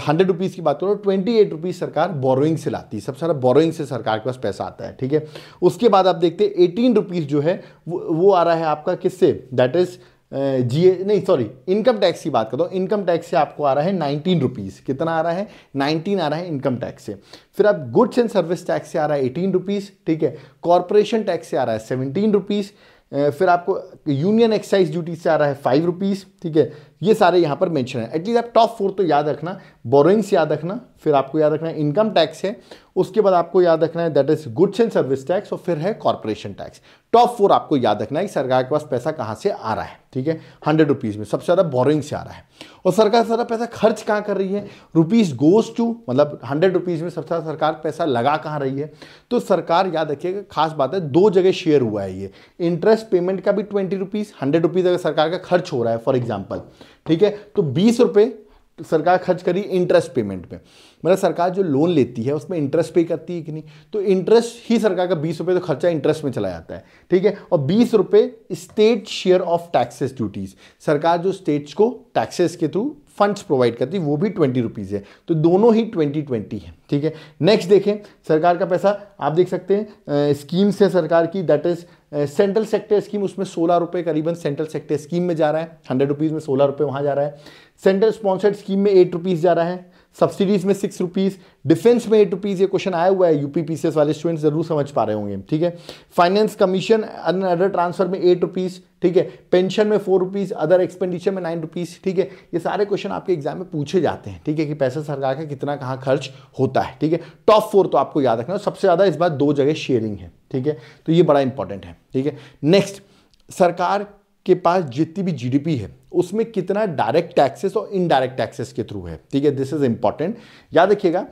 हंड्रेड रुपीज़ की बात करो ट्वेंटी एट रुपीज़ सरकार बोरोइंग से लाती है सबसे ज़्यादा बोरोइंग से सरकार के पास पैसा आता है ठीक है उसके बाद आप देखते हैं एटीन रुपीज़ जो है वो वो आ रहा है आपका किससे दैट इज़ जी नहीं सॉरी इनकम टैक्स की बात करता हूँ इनकम टैक्स से आपको आ रहा है नाइनटीन रुपीज़ कितना आ रहा है नाइनटीन आ रहा है इनकम टैक्स से फिर आप गुड्स एंड सर्विस टैक्स से आ रहा है एटीन रुपीज़ ठीक है कॉरपोरेशन टैक्स से आ रहा है सेवनटीन रुपीज़ फिर आपको यूनियन एक्साइज ड्यूटी से आ रहा है फाइव रुपीज़ ठीक है ये सारे यहाँ पर मेंशन है एटलीस्ट आप टॉप फोर तो याद रखना बोरोइंग्स याद रखना फिर आपको याद रखना है इनकम टैक्स है उसके बाद आपको याद रखना है that is goods and service tax और फिर है कॉरपोरेशन टैक्स टॉप फोर आपको याद रखना है कि सरकार के पास पैसा कहाँ से आ रहा है ठीक है हंड्रेड रुपीज़ में सबसे ज़्यादा बोरिंग से आ रहा है और सरकार सारा पैसा खर्च कहाँ कर रही है रुपीज़ गोज टू मतलब हंड्रेड रुपीज़ में सबसे ज़्यादा सरकार पैसा लगा कहाँ रही है तो सरकार याद रखिएगा खास बात है दो जगह शेयर हुआ है ये इंटरेस्ट पेमेंट का भी ट्वेंटी रुपीज़ हंड्रेड रुपीज़ अगर सरकार का खर्च हो रहा है फॉर एग्जाम्पल ठीक है तो बीस रुपये सरकार खर्च करी इंटरेस्ट पेमेंट पे मतलब सरकार जो लोन लेती है उसमें इंटरेस्ट पे करती है कि नहीं तो इंटरेस्ट ही सरकार का बीस रुपये तो खर्चा इंटरेस्ट में चला जाता है ठीक है और बीस रुपये state share of taxes duties सरकार जो स्टेट्स को टैक्सेस के थ्रू फंड्स प्रोवाइड करती है वो भी ट्वेंटी रुपीज़ है तो दोनों ही ट्वेंटी ट्वेंटी है ठीक है नेक्स्ट देखें सरकार का पैसा आप देख सकते हैं स्कीम्स है सरकार की that is central sector scheme उसमें सोलह रुपये करीबन सेंट्रल सेक्टर स्कीम में जा रहा है हंड्रेड रुपीज़ में सोलह रुपये वहाँ जा रहा है सेंट्रल स्पॉन्सर्ड स्कीम में एट रुपीज़ जा रहा है सब्सिडीज में सिक्स रुपीज़ डिफेंस में एट रुपीज़ ये क्वेश्चन आया हुआ है यूपी पीसीएस वाले स्टूडेंट्स जरूर समझ पा रहे होंगे ठीक है फाइनेंस कमीशन अदर ट्रांसफर में एट रुपीज़ ठीक है पेंशन में फोर रुपीज़ अदर एक्सपेंडिचर में नाइन रुपीज़ ठीक है ये सारे क्वेश्चन आपके एग्जाम में पूछे जाते हैं ठीक है कि पैसा सरकार का कितना कहाँ खर्च होता है ठीक है टॉप फोर तो आपको याद रखना सबसे ज़्यादा इस बार दो जगह शेयरिंग है ठीक है तो ये बड़ा इंपॉर्टेंट है ठीक है नेक्स्ट सरकार के पास जितनी भी जीडीपी है उसमें कितना डायरेक्ट टैक्सेस और इनडायरेक्ट टैक्सेस के थ्रू है ठीक है दिस इज इंपॉर्टेंट याद रखिएगा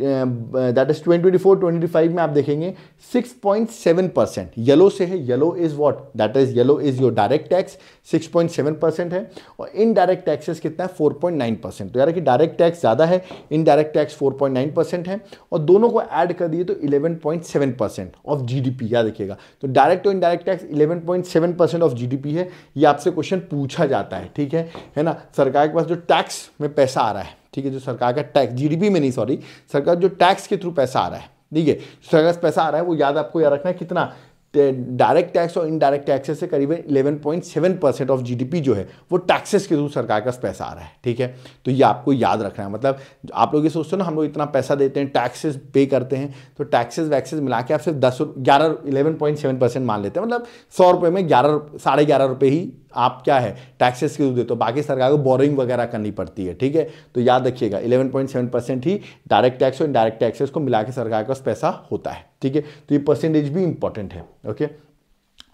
that is twenty four twenty five में आप देखेंगे six point seven percent yellow से है yellow is what that is yellow is your direct tax six point seven percent है और इनडायरेक्ट टैक्सेस कितना है फोर पॉइंट नाइन परसेंट तो यार कि डायरेक्ट टैक्स ज़्यादा है indirect tax four point nine percent है और दोनों को ऐड कर दिए तो eleven point seven percent of G D P याद रखिएगा तो डायरेक्ट और indirect tax eleven point seven percent of G D P है ये आपसे क्वेश्चन पूछा जाता जाता है ठीक है है ना सरकार के पास जो टैक्स में पैसा आ रहा है ठीक है जो सरकार का टैक्स जीडीपी में नहीं सॉरी सरकार जो टैक्स के थ्रू पैसा आ रहा है ठीक है सरकार से पैसा आ रहा है वो याद आपको याद रखना है कितना डायरेक्ट टैक्स और इनडायरेक्ट टैक्सेस से करीब सेवन परसेंट ऑफ जीडीपी जो है वो टैक्सेस के थ्रू सरकार का पैसा आ रहा है ठीक है तो ये आपको याद रखना है मतलब आप लोग ये सोचते हो ना हम लोग इतना पैसा देते हैं टैक्सेस पे करते हैं तो टैक्सेस वैक्सेस मिला के आप सिर्फ दस ग्यारह इलेवन पॉइंट सेवन परसेंट मान लेते हैं मतलब सौ रुपये में ग्यारह साढ़े ग्यारह रुपये ही आप क्या है टैक्सेस के थ्रू देते हो बाकी सरकार को बोरिंग वगैरह करनी पड़ती है ठीक है तो याद रखिएगा 11.7 परसेंट ही डायरेक्ट टैक्स और इनडायरेक्ट टैक्सेस को मिला के सरकार का पैसा होता है ठीक है तो ये परसेंटेज भी इंपॉर्टेंट है ओके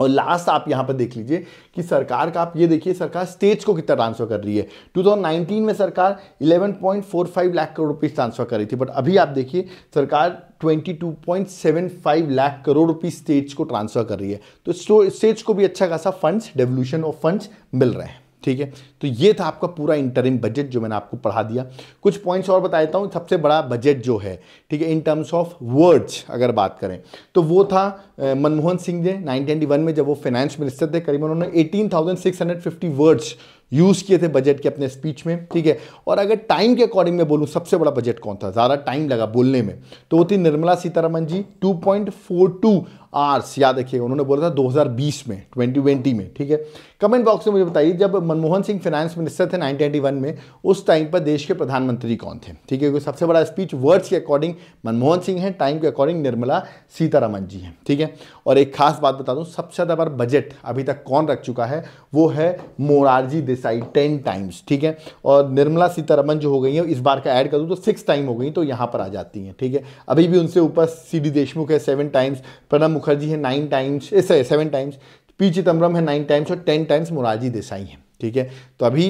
और लास्ट आप यहाँ पर देख लीजिए कि सरकार का आप ये देखिए सरकार स्टेट्स को कितना ट्रांसफर कर रही है 2019 में सरकार 11.45 लाख करोड़ रुपीज ट्रांसफर कर रही थी बट अभी आप देखिए सरकार 22.75 लाख करोड़ रुपीज स्टेट्स को ट्रांसफर कर रही है तो स्टेट्स को भी अच्छा खासा फंड्स डेवल्यूशन ऑफ फंड्स मिल रहे हैं ठीक है तो ये था आपका पूरा इंटरिम बजट जो मैंने आपको पढ़ा दिया कुछ पॉइंट्स और बता देता हूँ सबसे बड़ा बजट जो है ठीक है इन टर्म्स ऑफ वर्ड्स अगर बात करें तो वो था मनमोहन सिंह जी नाइनटीन में जब वो फाइनेंस मिनिस्टर थे करीबन उन्होंने एटीन वर्ड्स यूज़ किए थे बजट के अपने स्पीच में ठीक है और अगर टाइम के अकॉर्डिंग में बोलूँ सबसे बड़ा बजट कौन था ज़्यादा टाइम लगा बोलने में तो वो थी निर्मला सीतारमन जी 2.42 आर्स याद रखिए उन्होंने बोला था 2020 में 2020 में ठीक है कमेंट बॉक्स में मुझे बताइए जब मनमोहन सिंह फाइनेंस मिनिस्टर थे 1991 में उस टाइम पर देश के प्रधानमंत्री कौन थे ठीक है क्योंकि सबसे बड़ा स्पीच वर्ड्स के अकॉर्डिंग मनमोहन सिंह हैं टाइम के अकॉर्डिंग निर्मला सीतारामन जी हैं ठीक है और एक खास बात बता दूँ सबसे ज़्यादा बार बजट अभी तक कौन रख चुका है वो है मोरारजी देसाई टेन टाइम्स ठीक है और निर्मला सीतारमन जो हो गई हैं इस बार का ऐड कर दूँ तो सिक्स टाइम हो गई तो यहाँ पर आ जाती हैं ठीक है अभी भी उनसे ऊपर सी देशमुख है सेवन टाइम्स प्रणब मुखर्जी है nine times sorry seven times P Chidambaram है नाइन टाइम्स और टेन टाइम्स मुरारजी देसाई हैं ठीक है तो अभी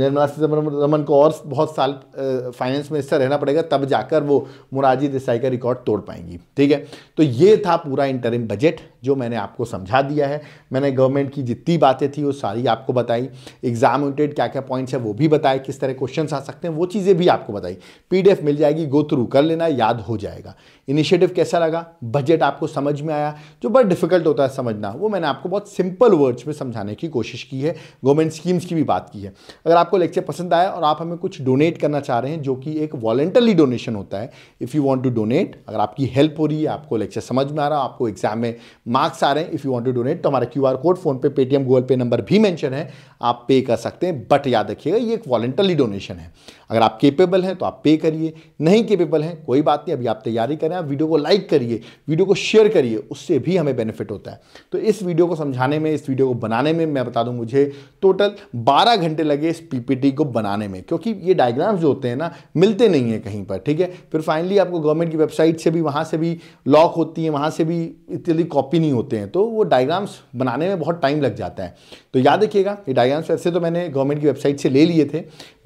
निर्मला सीतारमन को और बहुत साल फाइनेंस eh, मिनिस्टर रहना पड़ेगा तब जाकर वो मुरारजी देसाई का रिकॉर्ड तोड़ पाएंगी ठीक है तो ये था पूरा इंटरिम बजट जो मैंने आपको समझा दिया है मैंने गवर्नमेंट की जितनी बातें थी वो सारी आपको बताई एग्जाम रिलेटेड क्या क्या पॉइंट्स है वो भी बताए किस तरह क्वेश्चन आ सकते हैं वो चीज़ें भी आपको बताई पी मिल जाएगी गो थ्रू कर लेना याद हो जाएगा इनिशिएटिव कैसा लगा बजट आपको समझ में आया जो बड़ा डिफिकल्ट होता है समझना वो मैंने आपको बहुत सिंपल वर्ड्स में समझाने की कोशिश की है गवर्नमेंट स्कीम्स की भी बात की है अगर आपको लेक्चर पसंद आया और आप हमें कुछ डोनेट करना चाह रहे हैं जो कि एक वॉलेंटरली डोनेशन होता है if you want to donate अगर आपकी हेल्प हो रही है आपको लेक्चर समझ में आ रहा आपको एग्जाम में मार्क्स आ रहे हैं if you want to donate तो हमारा QR code PhonePe Paytm Google Pay number भी मेंशन है आप पे कर सकते हैं बट याद रखिएगा ये एक वॉलेंटरली डोनेशन है अगर आप केपेबल हैं तो आप पे करिए नहीं केपेबल हैं कोई बात नहीं अभी आप तैयारी करें आप वीडियो को लाइक करिए वीडियो को शेयर करिए उससे भी हमें बेनिफिट होता है तो इस वीडियो को समझाने में इस वीडियो को बनाने में मैं बता दूं मुझे टोटल बारह घंटे लगे इस पीपीटी को बनाने में क्योंकि ये डायग्राम्स जो होते हैं ना मिलते नहीं हैं कहीं पर ठीक है फिर फाइनली आपको गवर्नमेंट की वेबसाइट से भी वहाँ से भी लॉक होती है वहाँ से भी इत्यादि कॉपी नहीं होते हैं तो वो डायग्राम्स बनाने में बहुत टाइम लग जाता है तो याद रखिएगा ये डायग्राम्स वैसे तो मैंने गवर्नमेंट की वेबसाइट से ले लिए थे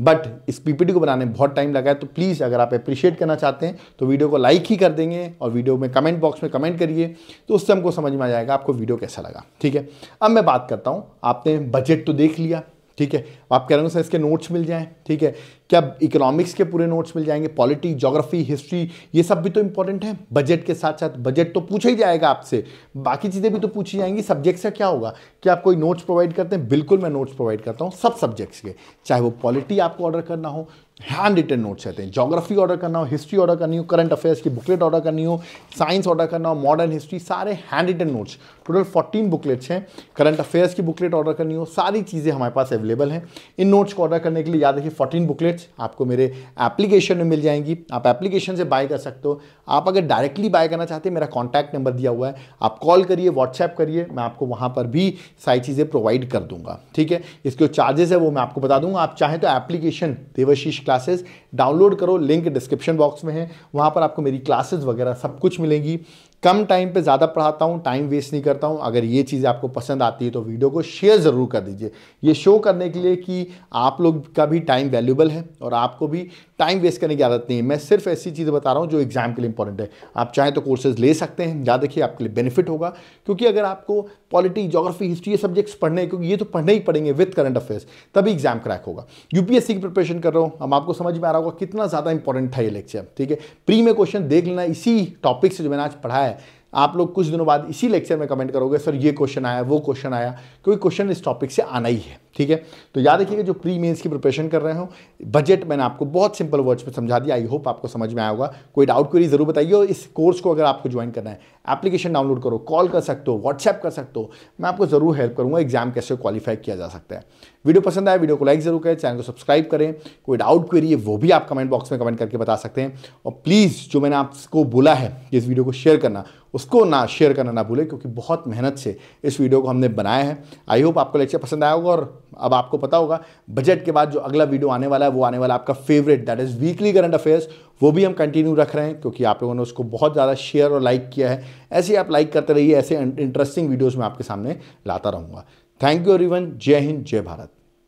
बट इस पीपीटी को बनाने में बहुत टाइम लगा है तो प्लीज़ अगर आप अप्रिशिएट करना चाहते हैं तो वीडियो को लाइक ही कर देंगे और वीडियो में कमेंट बॉक्स में कमेंट करिए तो उससे हमको समझ में आ जाएगा आपको वीडियो कैसा लगा ठीक है अब मैं बात करता हूँ आपने बजट तो देख लिया ठीक है आप कह रहे हो सर इसके नोट्स मिल जाएँ ठीक है क्या इकोनॉमिक्स के पूरे नोट्स मिल जाएंगे पॉलिटी जोग्राफी हिस्ट्री ये सब भी तो इंपॉर्टेंट है बजट के साथ साथ बजट तो पूछा ही जाएगा आपसे बाकी चीज़ें भी तो पूछी जाएंगी सब्जेक्ट्स का क्या होगा क्या आप कोई नोट्स प्रोवाइड करते हैं बिल्कुल मैं नोट्स प्रोवाइड करता हूँ सब सब्जेक्ट्स के चाहे वो पॉलिटी आपको ऑर्डर करना हो हैंड रिटन नोट्स रहते हैं जोग्राफी ऑर्डर करना हो हिस्ट्री ऑर्डर करनी हो करंट अफेयर्स की बुकलेट ऑर्डर करनी हो साइंस ऑर्डर करना हो मॉडर्न हिस्ट्री सारे hand written notes total 14 booklets हैं करंट अफेयर्स की बुकलेट ऑर्डर करनी हो सारी चीज़ें हमारे पास अवेलेबल हैं इन नोट्स को ऑर्डर करने के लिए याद रखिए 14 बुकलेट्स टिकट्स आपको मेरे एप्लीकेशन में मिल जाएंगी आप एप्लीकेशन से बाय कर सकते हो आप अगर डायरेक्टली बाय करना चाहते हैं मेरा कॉन्टैक्ट नंबर दिया हुआ है आप कॉल करिए व्हाट्सएप करिए मैं आपको वहाँ पर भी सारी चीज़ें प्रोवाइड कर दूंगा ठीक है इसके चार्जेस है वो मैं आपको बता दूंगा आप चाहें तो एप्लीकेशन देवशीष क्लासेस डाउनलोड करो लिंक डिस्क्रिप्शन बॉक्स में है वहाँ पर आपको मेरी क्लासेज वगैरह सब कुछ मिलेंगी कम टाइम पे ज़्यादा पढ़ाता हूँ टाइम वेस्ट नहीं करता हूँ अगर ये चीज़ आपको पसंद आती है तो वीडियो को शेयर ज़रूर कर दीजिए ये शो करने के लिए कि आप लोग का भी टाइम वैल्यूबल है और आपको भी टाइम वेस्ट करने की आदत नहीं है मैं सिर्फ ऐसी चीज़ें बता रहा हूँ जो एग्जाम के लिए इंपॉर्टेंट है आप चाहें तो कोर्सेज ले सकते हैं याद रखिए आपके लिए बेनिफिट होगा क्योंकि अगर आपको पॉलिटी जोग्राफी हिस्ट्री ये सब्जेक्ट्स पढ़ने क्योंकि ये तो पढ़ने ही पड़ेंगे विथ करंट अफेयर्स तभी एग्जाम क्रैक होगा यूपीएससी की प्रिपरेशन कर रहा हूँ हम आपको समझ में आ रहा होगा कितना ज़्यादा इंपॉर्टेंट था ये लेक्चर ठीक है प्री में क्वेश्चन देख लेना इसी टॉपिक से जो मैंने आज पढ़ाया है आप लोग कुछ दिनों बाद इसी लेक्चर में कमेंट करोगे सर ये क्वेश्चन आया वो क्वेश्चन आया क्योंकि क्वेश्चन इस टॉपिक से आना ही है ठीक है तो याद रखिएगा जो प्री मेंस की प्रिपरेशन कर रहे हो बजट मैंने आपको बहुत सिंपल वर्ड्स में समझा दिया आई होप आपको समझ में आया होगा कोई डाउट क्वेरी जरूर बताइए और इस कोर्स को अगर आपको ज्वाइन करना है एप्लीकेशन डाउनलोड करो कॉल कर सकते हो व्हाट्सएप कर सकते हो मैं आपको ज़रूर हेल्प करूँगा एग्जाम कैसे क्वालिफाई किया जा सकता है वीडियो पसंद आए वीडियो को लाइक जरूर करें चैनल को सब्सक्राइब करें कोई डाउट क्वेरी है वो भी आप कमेंट बॉक्स में कमेंट करके बता सकते हैं और प्लीज़ जो मैंने आपको बोला है इस वीडियो को शेयर करना उसको ना शेयर करना ना भूलें क्योंकि बहुत मेहनत से इस वीडियो को हमने बनाया है आई होप आपको लेक्चर पसंद आया होगा और अब आपको पता होगा बजट के बाद जो अगला वीडियो आने वाला है वो आने वाला आपका favourite that is weekly current affairs वो भी हम कंटिन्यू रख रहे हैं क्योंकि आप लोगों ने उसको बहुत ज़्यादा शेयर और लाइक किया है ऐसे ही आप लाइक करते रहिए ऐसे इंटरेस्टिंग वीडियोज़ मैं आपके सामने लाता रहूँगा थैंक यू एवरीवन जय हिंद जय भारत